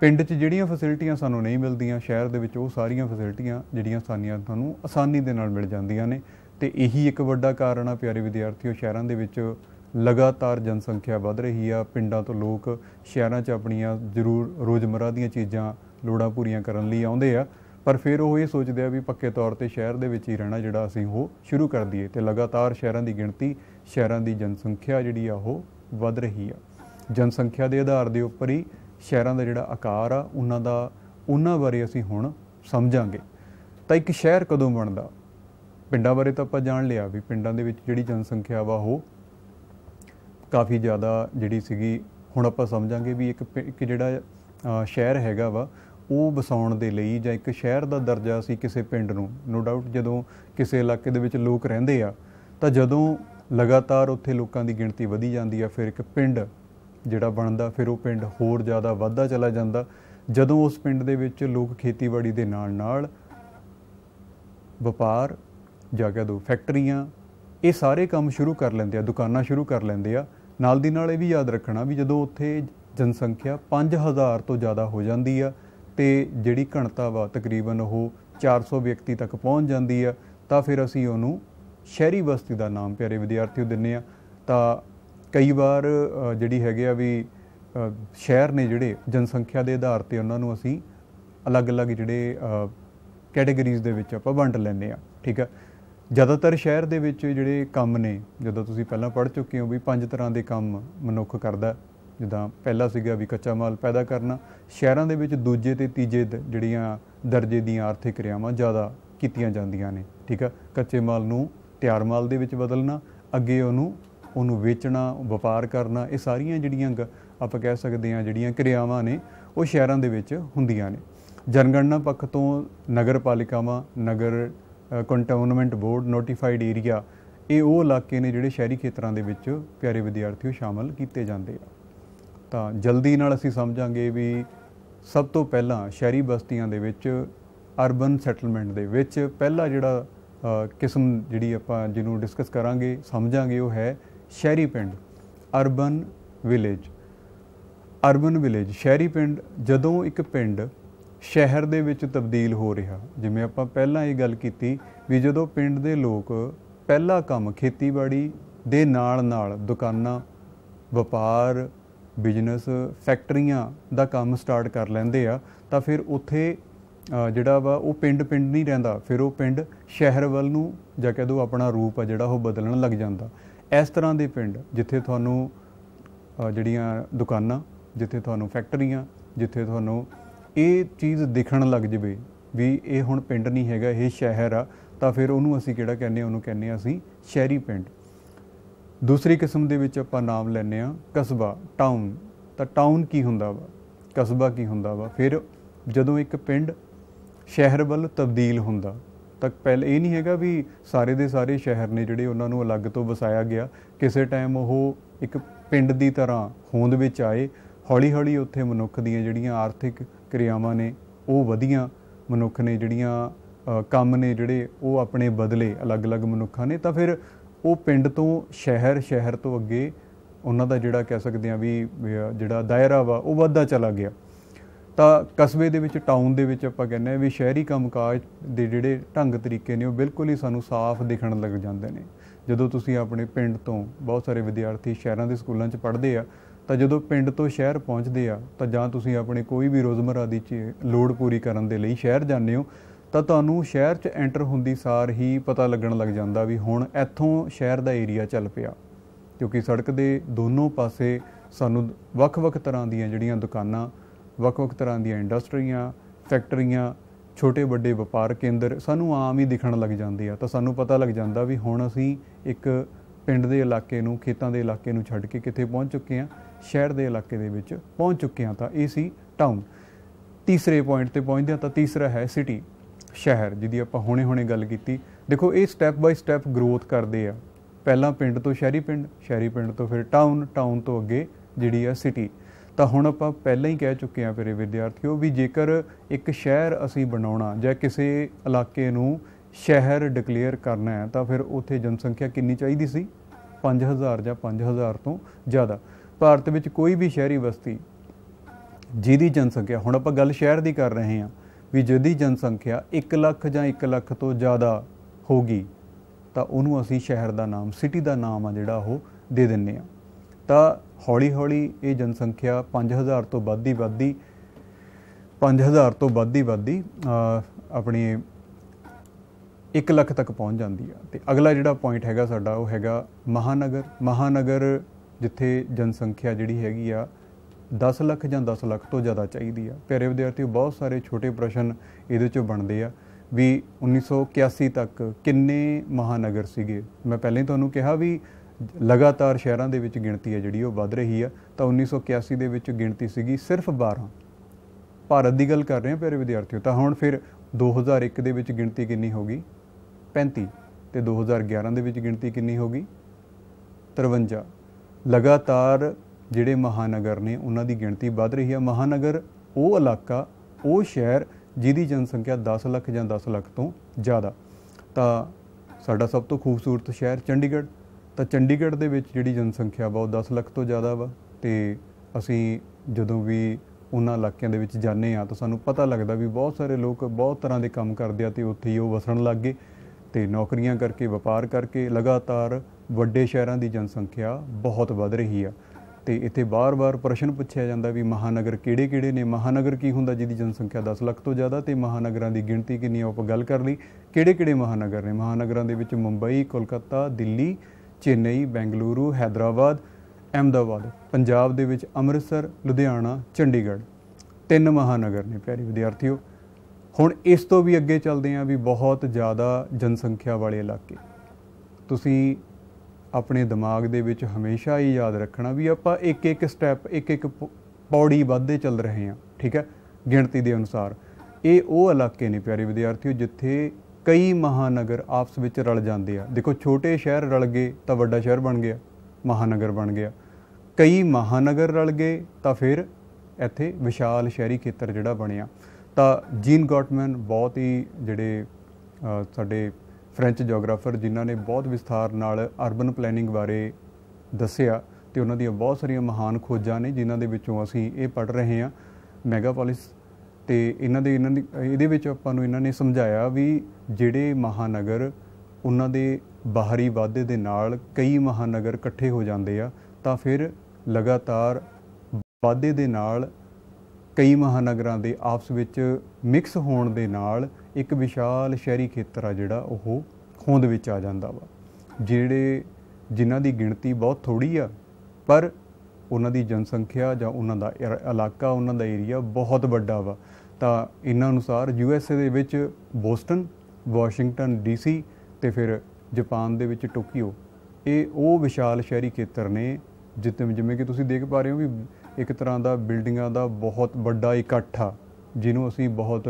ਪਿੰਡ 'ਚ ਜਿਹੜੀਆਂ ਫੈਸਿਲਿਟੀਆਂ ਸਾਨੂੰ ਨਹੀਂ ਮਿਲਦੀਆਂ ਸ਼ਹਿਰ ਦੇ ਵਿੱਚ ਉਹ ਸਾਰੀਆਂ ਫੈਸਿਲਿਟੀਆਂ ਜਿਹੜੀਆਂ ਸਾਨੀਆਂ ਤੁਹਾਨੂੰ ਆਸਾਨੀ ਦੇ ਨਾਲ ਮਿਲ ਜਾਂਦੀਆਂ ਨੇ ਤੇ ਇਹੀ ਇੱਕ ਵੱਡਾ ਕਾਰਨ ਆ ਪਿਆਰੇ ਵਿਦਿਆਰਥੀਓ ਸ਼ਹਿਰਾਂ ਦੇ ਵਿੱਚ ਲਗਾਤਾਰ ਜਨਸੰਖਿਆ ਵੱਧ ਰਹੀ ਆ ਪਿੰਡਾਂ ਤੋਂ ਲੋਕ ਸ਼ਹਿਰਾਂ 'ਚ ਆਪਣੀਆਂ ਜ਼ਰੂਰ ਰੋਜ਼ਮਰਾਂ ਦੀਆਂ ਚੀਜ਼ਾਂ ਲੋੜਾਂ ਪੂਰੀਆਂ ਕਰਨ ਲਈ ਆਉਂਦੇ ਆ ਪਰ ਫਿਰ ਉਹ ਇਹ ਸੋਚਦੇ ਆ ਵੀ ਪੱਕੇ ਤੌਰ ਤੇ ਸ਼ਹਿਰ ਦੇ ਵਿੱਚ ਹੀ ਰਹਿਣਾ ਜਿਹੜਾ ਅਸੀਂ ਉਹ ਸ਼ੁਰੂ ਕਰ ਦਈਏ ਤੇ ਲਗਾਤਾਰ ਸ਼ਹਿਰਾਂ ਦੀ ਗਿਣਤੀ ਸ਼ਹਿਰਾਂ ਦੀ ਜਨਸੰਖਿਆ ਜਿਹੜੀ ਆ ਉਹ ਵੱਧ ਰਹੀ ਆ ਜਨਸੰਖਿਆ ਦੇ ਆਧਾਰ ਦੇ ਉੱਪਰ ਹੀ ਸ਼ਹਿਰਾਂ ਦਾ ਜਿਹੜਾ ਆਕਾਰ ਆ ਉਹਨਾਂ ਦਾ ਉਹਨਾਂ ਬਾਰੇ ਅਸੀਂ ਹੁਣ ਸਮਝਾਂਗੇ ਤਾਂ ਇੱਕ ਸ਼ਹਿਰ ਕਦੋਂ ਬਣਦਾ ਪਿੰਡਾਂ ਬਾਰੇ ਤਾਂ ਆਪਾਂ ਜਾਣ ਲਿਆ ਵੀ ਪਿੰਡਾਂ ਦੇ ਵਿੱਚ ਜਿਹੜੀ ਜਨਸੰਖਿਆ ਵਾ ਉਹ ਕਾਫੀ ਜ਼ਿਆਦਾ ਜਿਹੜੀ ਸੀਗੀ ਹੁਣ ਆਪਾਂ ਸਮਝਾਂਗੇ ਵੀ ਇੱਕ ਇੱਕ ਜਿਹੜਾ ਸ਼ਹਿਰ ਹੈਗਾ ਵਾ ਉਹ ਬਸਾਉਣ ਦੇ ਲਈ ਜਾਂ ਇੱਕ ਸ਼ਹਿਰ ਦਾ ਦਰਜਾ ਸੀ ਕਿਸੇ ਪਿੰਡ ਨੂੰ ਨੋ ਡਾਊਟ ਜਦੋਂ ਕਿਸੇ ਇਲਾਕੇ ਦੇ ਵਿੱਚ ਲੋਕ ਰਹਿੰਦੇ ਆ ਤਾਂ ਜਦੋਂ ਲਗਾਤਾਰ ਉੱਥੇ ਲੋਕਾਂ ਦੀ ਗਿਣਤੀ ਵਧੀ ਜਾਂਦੀ ਆ ਫਿਰ ਇੱਕ ਪਿੰਡ ਜਿਹੜਾ ਬਣਦਾ ਫਿਰ ਉਹ ਪਿੰਡ ਹੋਰ ਜ਼ਿਆਦਾ ਵੱਧਦਾ ਚਲਾ ਜਾਂਦਾ ਜਦੋਂ ਉਸ ਪਿੰਡ ਦੇ ਵਿੱਚ ਲੋਕ ਖੇਤੀਬਾੜੀ ਦੇ ਨਾਲ-ਨਾਲ ਵਪਾਰ ਜਾਂ ਕਹਿ ਦੋ ਫੈਕਟਰੀਆਂ ਇਹ ਸਾਰੇ ਕੰਮ ਸ਼ੁਰੂ ਕਰ ਲੈਂਦੇ ਆ ਦੁਕਾਨਾਂ ਸ਼ੁਰੂ ਕਰ ਲੈਂਦੇ ਆ ਨਾਲ ਦੀ ਨਾਲ ਇਹ ਵੀ ਯਾਦ ਰੱਖਣਾ ਵੀ ਜਦੋਂ ਉੱਥੇ ਜਨਸੰਖਿਆ 5000 ਤੋਂ ਜ਼ਿਆਦਾ ਹੋ ਜਾਂਦੀ ਆ ਤੇ ਜਿਹੜੀ ਘਣਤਾ ਵਾ ਤਕਰੀਬਨ ਉਹ 400 ਵਿਅਕਤੀ ਤੱਕ ਪਹੁੰਚ ਜਾਂਦੀ ਆ ਤਾਂ ਫਿਰ ਅਸੀਂ ਉਹਨੂੰ ਸ਼ਹਿਰੀ ਬਸਤੀ ਦਾ ਨਾਮ ਪਿਆਰੇ ਵਿਦਿਆਰਥੀਓ ਦਿੰਨੇ ਆ ਤਾਂ ਕਈ ਵਾਰ ਜਿਹੜੀ ਹੈਗੇ ਆ ਵੀ ਸ਼ਹਿਰ ਨੇ ਜਿਹੜੇ ਜਨਸੰਖਿਆ ਦੇ ਆਧਾਰ ਤੇ ਉਹਨਾਂ ਨੂੰ ਅਸੀਂ ਅਲੱਗ-ਅਲੱਗ ਜਿਹੜੇ ਕੈਟਾਗਰੀਜ਼ ਦੇ ਵਿੱਚ ਆਪਾਂ ਵੰਡ ਲੈਂਦੇ ਆ ਠੀਕ ਆ ਜ਼ਿਆਦਾਤਰ ਸ਼ਹਿਰ ਦੇ ਵਿੱਚ ਜਿਹੜੇ ਕੰਮ ਨੇ ਜਦੋਂ ਤੁਸੀਂ ਪਹਿਲਾਂ ਪੜ੍ਹ ਚੁੱਕੇ ਹੋ ਵੀ ਪੰਜ ਤਰ੍ਹਾਂ ਦੇ ਕੰਮ ਮਨੁੱਖ ਕਰਦਾ ਜਿੱਦਾਂ ਪਹਿਲਾ ਸੀਗਾ ਵੀ ਕੱਚਾ ਮਾਲ ਪੈਦਾ ਕਰਨਾ ਸ਼ਹਿਰਾਂ ਦੇ ਵਿੱਚ ਦੂਜੇ ਤੇ ਤੀਜੇ ਜਿਹੜੀਆਂ ਦਰਜੇ ਦੀਆਂ ਆਰਥਿਕ ਕਿਰਿਆਵਾਂ ਜ਼ਿਆਦਾ ਕੀਤੀਆਂ ਜਾਂਦੀਆਂ ਨੇ ਠੀਕ ਆ ਕੱਚੇ ਮਾਲ ਨੂੰ ਤਿਆਰ ਮਾਲ ਦੇ ਵਿੱਚ ਬਦਲਣਾ ਅੱਗੇ ਉਹਨੂੰ ਉਹਨੂੰ ਵੇਚਣਾ ਵਪਾਰ ਕਰਨਾ ਇਹ ਸਾਰੀਆਂ ਜਿਹੜੀਆਂ ਆਪਾਂ ਕਹਿ ਸਕਦੇ ਹਾਂ ਜਿਹੜੀਆਂ ਕਿਰਿਆਵਾਂ ਨੇ ਉਹ ਸ਼ਹਿਰਾਂ ਦੇ ਵਿੱਚ ਹੁੰਦੀਆਂ ਨੇ ਜਨਗਣਨਾ ਪੱਖ ਤੋਂ ਨਗਰਪਾਲਿਕਾਵਾਂ ਨਗਰ ਕੰਟੋਨਮੈਂਟ ਬੋਰਡ ਨੋਟੀਫਾਈਡ ਏਰੀਆ ਇਹ ਉਹ ਇਲਾਕੇ ਨੇ ਜਿਹੜੇ ਸ਼ਹਿਰੀ ਖੇਤਰਾਂ ਦੇ ਵਿੱਚ ਪਿਆਰੇ ਵਿਦਿਆਰਥੀਓ ਸ਼ਾਮਲ ਕੀਤੇ ਜਾਂਦੇ ਆ ਤਾਂ ਜਲਦੀ ਨਾਲ ਅਸੀਂ ਸਮਝਾਂਗੇ ਵੀ ਸਭ ਤੋਂ ਪਹਿਲਾਂ ਸ਼ਹਿਰੀ ਬਸਤੀਆਂ ਦੇ ਵਿੱਚ ਅਰਬਨ ਸੈਟਲਮੈਂਟ ਦੇ ਵਿੱਚ ਪਹਿਲਾ ਜਿਹੜਾ ਕਿਸਮ ਜਿਹੜੀ ਆਪਾਂ ਜਿਹਨੂੰ ਡਿਸਕਸ ਕਰਾਂਗੇ ਸਮਝਾਂਗੇ ਉਹ ਹੈ ਸ਼ਹਿਰੀ ਪਿੰਡ ਅਰਬਨ ਵਿਲੇਜ ਅਰਬਨ ਵਿਲੇਜ ਸ਼ਹਿਰੀ ਪਿੰਡ ਜਦੋਂ ਇੱਕ ਪਿੰਡ ਸ਼ਹਿਰ ਦੇ ਵਿੱਚ ਤਬਦੀਲ ਹੋ ਰਿਹਾ ਜਿਵੇਂ ਆਪਾਂ ਪਹਿਲਾਂ ਇਹ ਗੱਲ ਕੀਤੀ ਵੀ ਜਦੋਂ ਪਿੰਡ ਦੇ ਲੋਕ ਪਹਿਲਾ ਕੰਮ ਖੇਤੀਬਾੜੀ ਦੇ ਨਾਲ ਨਾਲ ਦੁਕਾਨਾਂ ਵਪਾਰ ਬਿਜ਼ਨਸ ਫੈਕਟਰੀਆਂ ਦਾ ਕੰਮ ਸਟਾਰਟ ਕਰ ਲੈਂਦੇ ਆ ਤਾਂ ਫਿਰ ਉੱਥੇ ਜਿਹੜਾ ਵਾ ਉਹ ਪਿੰਡ ਪਿੰਡ ਨਹੀਂ ਰਹਿੰਦਾ ਫਿਰ ਉਹ ਪਿੰਡ ਸ਼ਹਿਰ ਵੱਲ ਨੂੰ ਜਾਂ ਕਹਿ ਦੋ ਆਪਣਾ ਰੂਪ ਆ ਜਿਹੜਾ ਉਹ ਬਦਲਣ ਲੱਗ ਜਾਂਦਾ ਇਸ ਤਰ੍ਹਾਂ ਦੇ ਪਿੰਡ ਜਿੱਥੇ ਤੁਹਾਨੂੰ ਜਿਹੜੀਆਂ ਦੁਕਾਨਾਂ ਜਿੱਥੇ ਤੁਹਾਨੂੰ ਫੈਕਟਰੀਆਂ ਜਿੱਥੇ ਤੁਹਾਨੂੰ ਇਹ ਚੀਜ਼ ਦਿਖਣ ਲੱਗ ਜਵੇ ਵੀ ਇਹ ਹੁਣ ਪਿੰਡ ਨਹੀਂ ਹੈਗਾ ਇਹ ਸ਼ਹਿਰ ਆ ਤਾਂ ਫਿਰ ਉਹਨੂੰ ਅਸੀਂ ਕਿਹੜਾ ਕਹਿੰਦੇ ਆ ਉਹਨੂੰ ਕਹਿੰਦੇ ਆ ਅਸੀਂ ਸ਼ਹਿਰੀ ਪਿੰਡ ਦੂਸਰੀ ਕਿਸਮ ਦੇ ਵਿੱਚ ਆਪਾਂ ਨਾਮ ਲੈਨੇ ਆ ਕਸਬਾ ਟਾਊਨ ਤਾਂ ਟਾਊਨ ਕੀ ਹੁੰਦਾ ਵਾ ਕਸਬਾ ਕੀ ਹੁੰਦਾ ਵਾ ਫਿਰ ਜਦੋਂ ਇੱਕ ਪਿੰਡ ਸ਼ਹਿਰ ਵੱਲ ਤਬਦੀਲ ਹੁੰਦਾ ਤਾਂ ਪਹਿਲੇ ਇਹ ਨਹੀਂ ਹੈਗਾ ਵੀ ਸਾਰੇ ਦੇ ਸਾਰੇ ਸ਼ਹਿਰ ਨੇ ਜਿਹੜੇ ਉਹਨਾਂ ਨੂੰ ਅਲੱਗ ਤੋਂ ਵਸਾਇਆ ਗਿਆ ਕਿਸੇ ਟਾਈਮ ਉਹ ਇੱਕ ਪਿੰਡ ਦੀ ਤਰ੍ਹਾਂ ਹੋਂਦ ਵਿੱਚ ਆਏ ਹੌਲੀ-ਹੌਲੀ ਉੱਥੇ ਮਨੁੱਖ ਦੀਆਂ ਜਿਹੜੀਆਂ ਆਰਥਿਕ ਕਿਰਿਆਵਾਂ ਨੇ ਉਹ ਵਧੀਆਂ ਮਨੁੱਖ ਨੇ ਜਿਹੜੀਆਂ ਕੰਮ ਨੇ ਜਿਹੜੇ ਉਹ ਆਪਣੇ ਬਦਲੇ ਅਲੱਗ-ਅਲੱਗ ਮਨੁੱਖਾਂ ਨੇ ਤਾਂ ਫਿਰ ਉਹ ਪਿੰਡ ਤੋਂ ਸ਼ਹਿਰ ਸ਼ਹਿਰ ਤੋਂ ਅੱਗੇ ਉਹਨਾਂ ਦਾ ਜਿਹੜਾ ਕਹਿ ਸਕਦੇ ਆ ਵੀ ਜਿਹੜਾ ਦਾਇਰਾ ਵਾ ਉਹ ਵੱਧਦਾ ਚਲਾ ਗਿਆ ਤਾਂ ਕਸਬੇ ਦੇ ਵਿੱਚ ਟਾਊਨ ਦੇ ਵਿੱਚ ਆਪਾਂ ਕਹਿੰਦੇ ਆ ਵੀ ਸ਼ਹਿਰੀ ਕੰਮਕਾਜ ਦੇ ਜਿਹੜੇ ਢੰਗ ਤਰੀਕੇ ਨੇ ਉਹ ਬਿਲਕੁਲ ਹੀ ਸਾਨੂੰ ਸਾਫ਼ ਦਿਖਣ ਲੱਗ ਜਾਂਦੇ ਨੇ ਜਦੋਂ ਤੁਸੀਂ ਆਪਣੇ ਪਿੰਡ ਤੋਂ ਬਹੁਤ ਸਾਰੇ ਵਿਦਿਆਰਥੀ ਸ਼ਹਿਰਾਂ ਦੇ ਸਕੂਲਾਂ 'ਚ ਪੜ੍ਹਦੇ ਆ ਤਾਂ ਜਦੋਂ ਪਿੰਡ ਤੋਂ ਸ਼ਹਿਰ ਪਹੁੰਚਦੇ ਆ ਤਾਂ ਜਾਂ ਤੁਸੀਂ ਆਪਣੇ ਕੋਈ ਵੀ ਰੋਜ਼ਮਰਾ ਦੀ ਲੋੜ ਪੂਰੀ ਕਰਨ ਦੇ ਲਈ ਸ਼ਹਿਰ ਜਾਂਦੇ ਹੋ ਤਾਂ ਤੁਹਾਨੂੰ ਸ਼ਹਿਰ 'ਚ ਐਂਟਰ ਹੁੰਦੀ ਸਾਰ ਹੀ ਪਤਾ ਲੱਗਣ ਲੱਗ ਜਾਂਦਾ ਵੀ ਹੁਣ ਇੱਥੋਂ ਸ਼ਹਿਰ ਦਾ ਏਰੀਆ ਚੱਲ ਪਿਆ ਕਿਉਂਕਿ ਸੜਕ ਦੇ ਦੋਨੋਂ ਪਾਸੇ ਸਾਨੂੰ ਵੱਖ-ਵੱਖ ਤਰ੍ਹਾਂ ਦੀਆਂ ਜਿਹੜੀਆਂ ਦੁਕਾਨਾਂ ਵੱਖ-ਵੱਖ ਤਰ੍ਹਾਂ ਦੀਆਂ ਇੰਡਸਟਰੀਆਂ ਫੈਕਟਰੀਆਂ ਛੋਟੇ ਵੱਡੇ ਵਪਾਰ ਕੇਂਦਰ ਸਾਨੂੰ ਆਮ ਹੀ ਦਿਖਣ ਲੱਗ ਜਾਂਦੇ ਆ ਤਾਂ ਸਾਨੂੰ ਪਤਾ ਲੱਗ ਜਾਂਦਾ ਵੀ ਹੁਣ ਅਸੀਂ ਇੱਕ ਪਿੰਡ ਦੇ ਇਲਾਕੇ ਨੂੰ ਖੇਤਾਂ ਦੇ ਇਲਾਕੇ ਨੂੰ ਛੱਡ ਕੇ ਕਿੱਥੇ ਪਹੁੰਚ ਚੁੱਕੇ ਆ ਸ਼ਹਿਰ ਦੇ ਇਲਾਕੇ ਦੇ ਵਿੱਚ ਪਹੁੰਚ ਚੁੱਕੇ ਆ ਤਾਂ ਇਹ ਸੀ ਟਾਊਨ ਤੀਸਰੇ ਪੁਆਇੰਟ ਤੇ ਪਹੁੰਚਦੇ ਆ ਤਾਂ ਤੀਸਰਾ ਹੈ ਸਿਟੀ ਸ਼ਹਿਰ ਜਿਹਦੀ ਆਪਾਂ ਹੁਣੇ-ਹੁਣੇ ਗੱਲ ਕੀਤੀ ਦੇਖੋ ਇਹ ਸਟੈਪ ਬਾਈ ਸਟੈਪ ਗਰੋਥ ਕਰਦੇ ਆ ਪਹਿਲਾਂ ਪਿੰਡ ਤੋਂ ਸ਼ਹਿਰੀ ਪਿੰਡ ਸ਼ਹਿਰੀ ਪਿੰਡ ਤੋਂ ਫਿਰ ਟਾਊਨ ਟਾਊਨ ਤੋਂ ਅੱਗੇ ਜਿਹੜੀ ਆ ਸਿਟੀ ਤਾਂ ਹੁਣ ਆਪਾਂ ਪਹਿਲਾਂ ਹੀ ਕਹਿ ਚੁੱਕੇ ਆ ਫਿਰ ਵਿਦਿਆਰਥੀਓ ਵੀ ਜੇਕਰ ਇੱਕ ਸ਼ਹਿਰ ਅਸੀਂ ਬਣਾਉਣਾ ਜਾਂ ਕਿਸੇ ਇਲਾਕੇ ਨੂੰ ਸ਼ਹਿਰ ਡਿਕਲੇਅਰ ਕਰਨਾ ਹੈ ਤਾਂ ਫਿਰ ਉੱਥੇ ਜਨਸੰਖਿਆ ਕਿੰਨੀ ਚਾਹੀਦੀ ਸੀ 5000 ਜਾਂ 5000 ਤੋਂ ਜ਼ਿਆਦਾ ਭਾਰਤ ਵਿੱਚ ਕੋਈ ਵੀ ਸ਼ਹਿਰੀ ਬਸਤੀ ਜਿਹਦੀ ਜਨਸੰਖਿਆ ਹੁਣ ਆਪਾਂ ਗੱਲ ਸ਼ਹਿਰ ਦੀ ਕਰ ਰਹੇ ਹਾਂ ਵੀ ਜਦੀ ਜਨਸੰਖਿਆ 1 ਲੱਖ ਜਾਂ 1 ਲੱਖ ਤੋਂ ਜ਼ਿਆਦਾ ਹੋਗੀ ਤਾਂ ਉਹਨੂੰ ਅਸੀਂ ਸ਼ਹਿਰ ਦਾ ਨਾਮ ਸਿਟੀ ਦਾ ਨਾਮ ਆ ਜਿਹੜਾ ਉਹ ਦੇ ਦਿੰਨੇ ਆ ਤਾਂ ਹੌਲੀ-ਹੌਲੀ ਇਹ ਜਨਸੰਖਿਆ 5000 ਤੋਂ ਵੱਧਦੀ ਵੱਧਦੀ 5000 ਤੋਂ ਵੱਧਦੀ ਵੱਧਦੀ ਆਪਣੀ 1 ਲੱਖ ਤੱਕ ਪਹੁੰਚ ਜਾਂਦੀ ਆ ਤੇ ਅਗਲਾ ਜਿਹੜਾ ਪੁਆਇੰਟ ਹੈਗਾ ਸਾਡਾ ਉਹ ਹੈਗਾ ਮਹਾਨਗਰ ਮਹਾਨਗਰ ਜਿੱਥੇ ਜਨਸੰਖਿਆ ਜਿਹੜੀ ਹੈਗੀ ਆ 10 ਲੱਖ ਜਾਂ 10 ਲੱਖ ਤੋਂ ਜ਼ਿਆਦਾ ਚਾਹੀਦੀ ਆ ਪਿਆਰੇ ਵਿਦਿਆਰਥੀਓ ਬਹੁਤ ਸਾਰੇ ਛੋਟੇ ਪ੍ਰਸ਼ਨ ਇਹਦੇ ਚੋਂ ਬਣਦੇ ਆ ਵੀ 1981 ਤੱਕ ਕਿੰਨੇ ਮਹਾਨਗਰ ਸੀਗੇ ਮੈਂ ਪਹਿਲਾਂ ਹੀ ਤੁਹਾਨੂੰ ਕਿਹਾ ਵੀ ਲਗਾਤਾਰ ਸ਼ਹਿਰਾਂ ਦੇ ਵਿੱਚ ਗਿਣਤੀ ਹੈ ਜਿਹੜੀ ਉਹ ਵੱਧ ਰਹੀ ਆ ਤਾਂ 1981 ਦੇ ਵਿੱਚ ਗਿਣਤੀ ਸੀਗੀ ਸਿਰਫ 12 ਭਾਰਤ ਦੀ ਗੱਲ ਕਰ ਰਹੇ ਹਾਂ ਪਿਆਰੇ ਵਿਦਿਆਰਥੀਓ ਤਾਂ ਹੁਣ ਫਿਰ 2001 ਦੇ ਵਿੱਚ ਗਿਣਤੀ ਕਿੰਨੀ ਹੋਗੀ 35 ਤੇ 2011 ਦੇ ਵਿੱਚ ਗਿਣਤੀ ਕਿੰਨੀ ਹੋਗੀ 53 ਲਗਾਤਾਰ ਜਿਹੜੇ ਮਹਾਨਗਰ ਨੇ ਉਹਨਾਂ ਦੀ ਗਿਣਤੀ ਵੱਧ ਰਹੀ ਹੈ ਮਹਾਨਗਰ ਉਹ ਇਲਾਕਾ ਉਹ ਸ਼ਹਿਰ ਜਿਹਦੀ ਜਨਸੰਖਿਆ 10 ਲੱਖ ਜਾਂ 10 ਲੱਖ ਤੋਂ ਜ਼ਿਆਦਾ ਤਾਂ ਸਾਡਾ ਸਭ ਤੋਂ ਖੂਬਸੂਰਤ ਸ਼ਹਿਰ ਚੰਡੀਗੜ੍ਹ ਤਾਂ ਚੰਡੀਗੜ੍ਹ ਦੇ ਵਿੱਚ ਜਿਹੜੀ ਜਨਸੰਖਿਆ ਵਾ ਉਹ 10 ਲੱਖ ਤੋਂ ਜ਼ਿਆਦਾ ਵਾ ਤੇ ਅਸੀਂ ਜਦੋਂ ਵੀ ਉਹਨਾਂ ਇਲਾਕਿਆਂ ਦੇ ਵਿੱਚ ਜਾਂਦੇ ਆ ਤਾਂ ਸਾਨੂੰ ਪਤਾ ਲੱਗਦਾ ਵੀ ਬਹੁਤ ਸਾਰੇ ਲੋਕ ਬਹੁਤ ਤਰ੍ਹਾਂ ਦੇ ਕੰਮ ਕਰਦੇ ਆ ਤੇ ਉੱਥੇ ਹੀ ਉਹ ਵਸਣ ਲੱਗ ਗਏ ਤੇ ਨੌਕਰੀਆਂ ਕਰਕੇ ਵਪਾਰ ਕਰਕੇ ਲਗਾਤਾਰ ਵੱਡੇ ਸ਼ਹਿਰਾਂ ਦੀ ਜਨਸੰਖਿਆ ਬਹੁਤ ਵੱਧ ਰਹੀ ਆ ਤੇ ਇੱਥੇ ਬਾਰ-ਬਾਰ ਪ੍ਰਸ਼ਨ ਪੁੱਛਿਆ ਜਾਂਦਾ ਵੀ ਮਹਾਨਗਰ ਕਿਹੜੇ-ਕਿਹੜੇ ਨੇ ਮਹਾਨਗਰ ਕੀ ਹੁੰਦਾ ਜਿਹਦੀ ਜਨਸੰਖਿਆ 10 ਲੱਖ ਤੋਂ ਜ਼ਿਆਦਾ ਤੇ ਮਹਾਨਗਰਾਂ ਦੀ ਗਿਣਤੀ ਕਿੰਨੀ ਆ ਆਪਾਂ ਗੱਲ ਕਰ ਲਈ ਕਿਹੜੇ-ਕਿਹੜੇ ਮਹਾਨਗਰ ਨੇ ਮਹਾਨਗਰਾਂ ਦੇ ਵਿੱਚ ਮੁੰਬਈ ਕੋਲਕਾਤਾ ਦਿੱਲੀ ਚੇਨਈ ਬੈਂਗਲੁਰੂ ਹైదరాబాద్ ਅਹਿਮਦਾਬਾਦ ਪੰਜਾਬ ਦੇ ਵਿੱਚ ਅੰਮ੍ਰਿਤਸਰ ਲੁਧਿਆਣਾ ਚੰਡੀਗੜ੍ਹ ਤਿੰਨ ਮਹਾਨਗਰ ਨੇ ਪਿਆਰੇ ਵਿਦਿਆਰਥੀਓ ਹੁਣ ਇਸ ਤੋਂ ਵੀ ਅੱਗੇ ਚੱਲਦੇ ਆਂ ਵੀ ਬਹੁਤ ਜ਼ਿਆਦਾ ਜਨਸੰਖਿਆ ਵਾਲੇ ਇਲਾਕੇ ਤੁਸੀਂ ਆਪਣੇ ਦਿਮਾਗ ਦੇ ਵਿੱਚ ਹਮੇਸ਼ਾ ਹੀ ਯਾਦ ਰੱਖਣਾ ਵੀ ਆਪਾਂ ਇੱਕ ਇੱਕ ਸਟੈਪ ਇੱਕ ਇੱਕ ਪੌੜੀ ਵੱਧਦੇ ਚੱਲ ਰਹੇ ਹਾਂ ਠੀਕ ਹੈ ਗਿਣਤੀ ਦੇ ਅਨੁਸਾਰ ਇਹ ਉਹ ਇਲਾਕੇ ਨੇ ਪਿਆਰੇ ਵਿਦਿਆਰਥੀਓ ਜਿੱਥੇ ਕਈ ਮਹਾਨਗਰ ਆਪਸ ਵਿੱਚ ਰਲ ਜਾਂਦੇ ਆ ਦੇਖੋ ਛੋਟੇ ਸ਼ਹਿਰ ਰਲ ਗਏ ਤਾਂ ਵੱਡਾ ਸ਼ਹਿਰ ਬਣ ਗਿਆ ਮਹਾਨਗਰ ਬਣ ਗਿਆ ਕਈ ਮਹਾਨਗਰ ਰਲ ਗਏ ਤਾਂ ਫਿਰ ਇੱਥੇ ਵਿਸ਼ਾਲ ਸ਼ਹਿਰੀ ਖੇਤਰ ਜਿਹੜਾ ਬਣਿਆ ਤਾਂ ਜੀਨ ਗਾਟਮਨ ਬਹੁਤ ਹੀ ਜਿਹੜੇ ਸਾਡੇ ਫ੍ਰੈਂਚ ਜੀਓਗ੍ਰਾਫਰ ਜਿਨ੍ਹਾਂ ਨੇ ਬਹੁਤ ਵਿਸਥਾਰ ਨਾਲ ਅਰਬਨ ਪਲੈਨਿੰਗ ਬਾਰੇ ਦੱਸਿਆ ਤੇ ਉਹਨਾਂ ਦੀਆਂ ਬਹੁਤ ਸਾਰੀਆਂ ਮਹਾਨ ਖੋਜਾਂ ਨੇ ਜਿਨ੍ਹਾਂ ਦੇ ਵਿੱਚੋਂ ਅਸੀਂ ਇਹ ਪੜ ਰਹੇ ਹਾਂ ਮੈਗਾਪੋਲਿਸ ਤੇ ਇਹਨਾਂ ਦੇ ਇਹਨਾਂ ਇਹਦੇ ਵਿੱਚ ਆਪਾਂ ਨੂੰ ਇਹਨਾਂ ਨੇ ਸਮਝਾਇਆ ਵੀ ਜਿਹੜੇ ਮਹਾਨਗਰ ਉਹਨਾਂ ਦੇ ਬਾਹਰੀ ਵਾਧੇ ਦੇ ਨਾਲ ਕਈ ਮਹਾਨਗਰ ਇਕੱਠੇ ਹੋ ਜਾਂਦੇ ਆ ਤਾਂ ਫਿਰ ਲਗਾਤਾਰ ਵਾਧੇ ਦੇ ਨਾਲ ਕਈ ਮਹਾਨਗਰਾਂ ਦੇ ਆਪਸ ਵਿੱਚ ਮਿਕਸ ਹੋਣ ਦੇ ਨਾਲ ਇੱਕ ਵਿਸ਼ਾਲ ਸ਼ਹਿਰੀ ਖੇਤਰ ਆ ਜਿਹੜਾ ਉਹ ਹੋਂਦ ਵਿੱਚ ਆ ਜਾਂਦਾ ਵਾ ਜਿਹੜੇ ਜਿਨ੍ਹਾਂ ਦੀ ਗਿਣਤੀ ਬਹੁਤ ਥੋੜੀ ਆ ਪਰ ਉਹਨਾਂ ਦੀ ਜਨਸੰਖਿਆ ਜਾਂ ਉਹਨਾਂ ਦਾ ਇਲਾਕਾ ਉਹਨਾਂ ਦਾ ਏਰੀਆ ਬਹੁਤ ਵੱਡਾ ਵਾ ਤਾਂ ਇਹਨਾਂ ਅਨੁਸਾਰ ਯੂ ਐਸ ਏ ਦੇ ਵਿੱਚ ਬੋਸਟਨ ਵਾਸ਼ਿੰਗਟਨ ਡੀਸੀ ਤੇ ਫਿਰ ਜਾਪਾਨ ਦੇ ਵਿੱਚ ਟੋਕੀਓ ਇਹ ਉਹ ਵਿਸ਼ਾਲ ਸ਼ਹਿਰੀ ਖੇਤਰ ਨੇ ਜਿੱਤੇ ਜਿਵੇਂ ਕਿ ਤੁਸੀਂ ਦੇਖ ਪਾ ਰਹੇ ਹੋ ਵੀ ਇੱਕ ਤਰ੍ਹਾਂ ਦਾ ਬਿਲਡਿੰਗਾਂ ਦਾ ਬਹੁਤ ਵੱਡਾ ਇਕੱਠ ਆ ਜਿਹਨੂੰ ਅਸੀਂ ਬਹੁਤ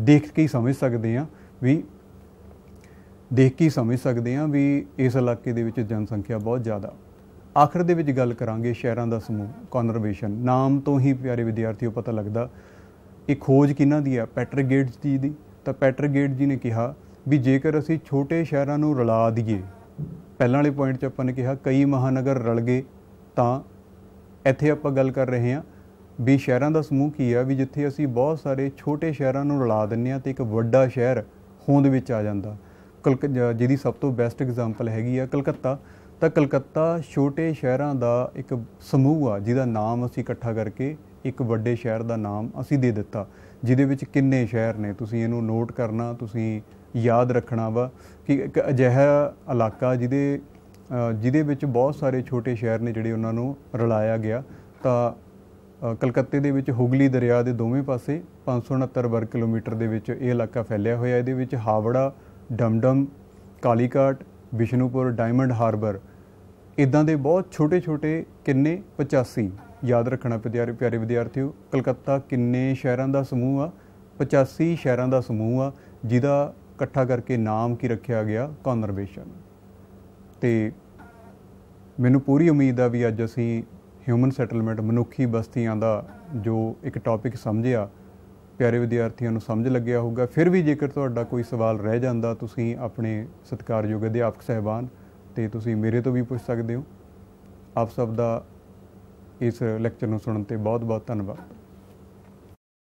ਦੇਖ ਕੇ ਹੀ ਸਮਝ ਸਕਦੇ ਆ ਵੀ ਦੇਖ ਕੇ ਹੀ ਸਮਝ ਸਕਦੇ ਆ ਵੀ ਇਸ ਇਲਾਕੇ ਦੇ ਵਿੱਚ ਜਨਸੰਖਿਆ ਬਹੁਤ ਜ਼ਿਆਦਾ ਆਖਰ ਦੇ ਵਿੱਚ ਗੱਲ ਕਰਾਂਗੇ ਸ਼ਹਿਰਾਂ ਦਾ ਸਮੂਹ ਕਨਰਵੇਸ਼ਨ ਨਾਮ ਤੋਂ ਹੀ ਪਿਆਰੇ ਵਿਦਿਆਰਥੀਓ ਪਤਾ ਲੱਗਦਾ ਇਹ ਖੋਜ ਕਿਹਨਾਂ ਦੀ ਆ ਪੈਟਰ ਗੇਟਸ ਜੀ ਦੀ ਤਾਂ ਪੈਟਰ ਗੇਟ ਜੀ ਨੇ ਕਿਹਾ ਵੀ ਜੇਕਰ ਅਸੀਂ ਛੋਟੇ ਸ਼ਹਿਰਾਂ ਨੂੰ ਰਲਾ ਦਈਏ ਪਹਿਲਾਂ ਵਾਲੇ ਪੁਆਇੰਟ 'ਚ ਆਪਾਂ ਨੇ ਕਿਹਾ ਕਈ ਮਹਾਨਗਰ ਰਲ ਗਏ ਤਾਂ ਇੱਥੇ ਆਪਾਂ ਗੱਲ ਕਰ ਰਹੇ ਹਾਂ ਵੀ ਸ਼ਹਿਰਾਂ ਦਾ ਸਮੂਹ ਕੀ ਆ ਵੀ ਜਿੱਥੇ ਅਸੀਂ ਬਹੁਤ ਸਾਰੇ ਛੋਟੇ ਸ਼ਹਿਰਾਂ ਨੂੰ ਰਲਾ ਦਿੰਨੇ ਆ ਤੇ ਇੱਕ ਵੱਡਾ ਸ਼ਹਿਰ ਹੋਂਦ ਵਿੱਚ ਆ ਜਾਂਦਾ ਜਿਹਦੀ ਸਭ ਤੋਂ ਬੈਸਟ ਐਗਜ਼ਾਮਪਲ ਹੈਗੀ ਆ ਕਲਕੱਤਾ ਤਾਂ ਕਲਕੱਤਾ ਛੋਟੇ ਸ਼ਹਿਰਾਂ ਦਾ ਇੱਕ ਸਮੂਹ ਆ ਜਿਹਦਾ ਨਾਮ ਅਸੀਂ ਇਕੱਠਾ ਕਰਕੇ ਇੱਕ ਵੱਡੇ ਸ਼ਹਿਰ ਦਾ ਨਾਮ ਅਸੀਂ ਦੇ ਦਿੱਤਾ ਜਿਹਦੇ ਵਿੱਚ ਕਿੰਨੇ ਸ਼ਹਿਰ ਨੇ ਤੁਸੀਂ ਇਹਨੂੰ ਨੋਟ ਕਰਨਾ ਤੁਸੀਂ ਯਾਦ ਰੱਖਣਾ ਵਾ ਕਿ ਇੱਕ ਅਜਿਹਾ ਇਲਾਕਾ ਜਿਹਦੇ ਜਿਹਦੇ ਵਿੱਚ ਬਹੁਤ ਸਾਰੇ ਛੋਟੇ ਸ਼ਹਿਰ ਨੇ ਜਿਹੜੇ ਉਹਨਾਂ ਨੂੰ ਰਲਾਇਆ ਗਿਆ ਤਾਂ ਕਲਕੱਤੇ ਦੇ ਵਿੱਚ ਹੁਗਲੀ ਦਰਿਆ ਦੇ ਦੋਵੇਂ ਪਾਸੇ 569 ਵਰਗ ਕਿਲੋਮੀਟਰ ਦੇ ਵਿੱਚ ਇਹ ਇਲਾਕਾ ਫੈਲਿਆ ਹੋਇਆ ਹੈ ਇਹਦੇ ਵਿੱਚ ਹਾਵੜਾ ਡਮਡਮ ਕਾਲੀਕਾਟ ਵਿਸ਼ਨੂਪੁਰ ਡਾਇਮੰਡ ਹਾਰਬਰ ਇਦਾਂ ਦੇ ਬਹੁਤ ਛੋਟੇ-ਛੋਟੇ ਕਿੰਨੇ 85 ਯਾਦ ਰੱਖਣਾ ਪਿਆਰੇ ਪਿਆਰੇ ਵਿਦਿਆਰਥੀਓ ਕਲਕੱਤਾ ਕਿੰਨੇ ਸ਼ਹਿਰਾਂ ਦਾ ਸਮੂਹ ਆ 85 ਸ਼ਹਿਰਾਂ ਦਾ ਸਮੂਹ ਆ ਜਿਹਦਾ ਇਕੱਠਾ ਕਰਕੇ ਨਾਮ ਕੀ ਰੱਖਿਆ ਗਿਆ ਕਨਰਵੇਸ਼ਨ ਤੇ ਮੈਨੂੰ ਪੂਰੀ ਉਮੀਦ ਆ ਵੀ ਅੱਜ ਅਸੀਂ ਹਿਊਮਨ ਸੈਟਲਮੈਂਟ ਮਨੁੱਖੀ ਬਸਤੀਆਂ ਦਾ ਜੋ ਇੱਕ ਟੌਪਿਕ ਸਮਝਿਆ ਪਿਆਰੇ ਵਿਦਿਆਰਥੀਆਂ ਨੂੰ ਸਮਝ ਲੱਗਿਆ ਹੋਊਗਾ ਫਿਰ ਵੀ ਜੇਕਰ ਤੁਹਾਡਾ ਕੋਈ ਸਵਾਲ ਰਹਿ ਜਾਂਦਾ ਤੁਸੀਂ ਆਪਣੇ ਸਤਿਕਾਰਯੋਗ ਅਧਿਆਪਕ ਸਹਿਬਾਨ ਤੇ ਤੁਸੀਂ ਮੇਰੇ ਤੋਂ ਵੀ ਪੁੱਛ ਸਕਦੇ ਹੋ ਆਪ ਸਭ ਦਾ ਇਸ ਲੈਕਚਰ ਨੂੰ ਸੁਣਨ ਤੇ ਬਹੁਤ-ਬਹੁਤ ਧੰਨਵਾਦ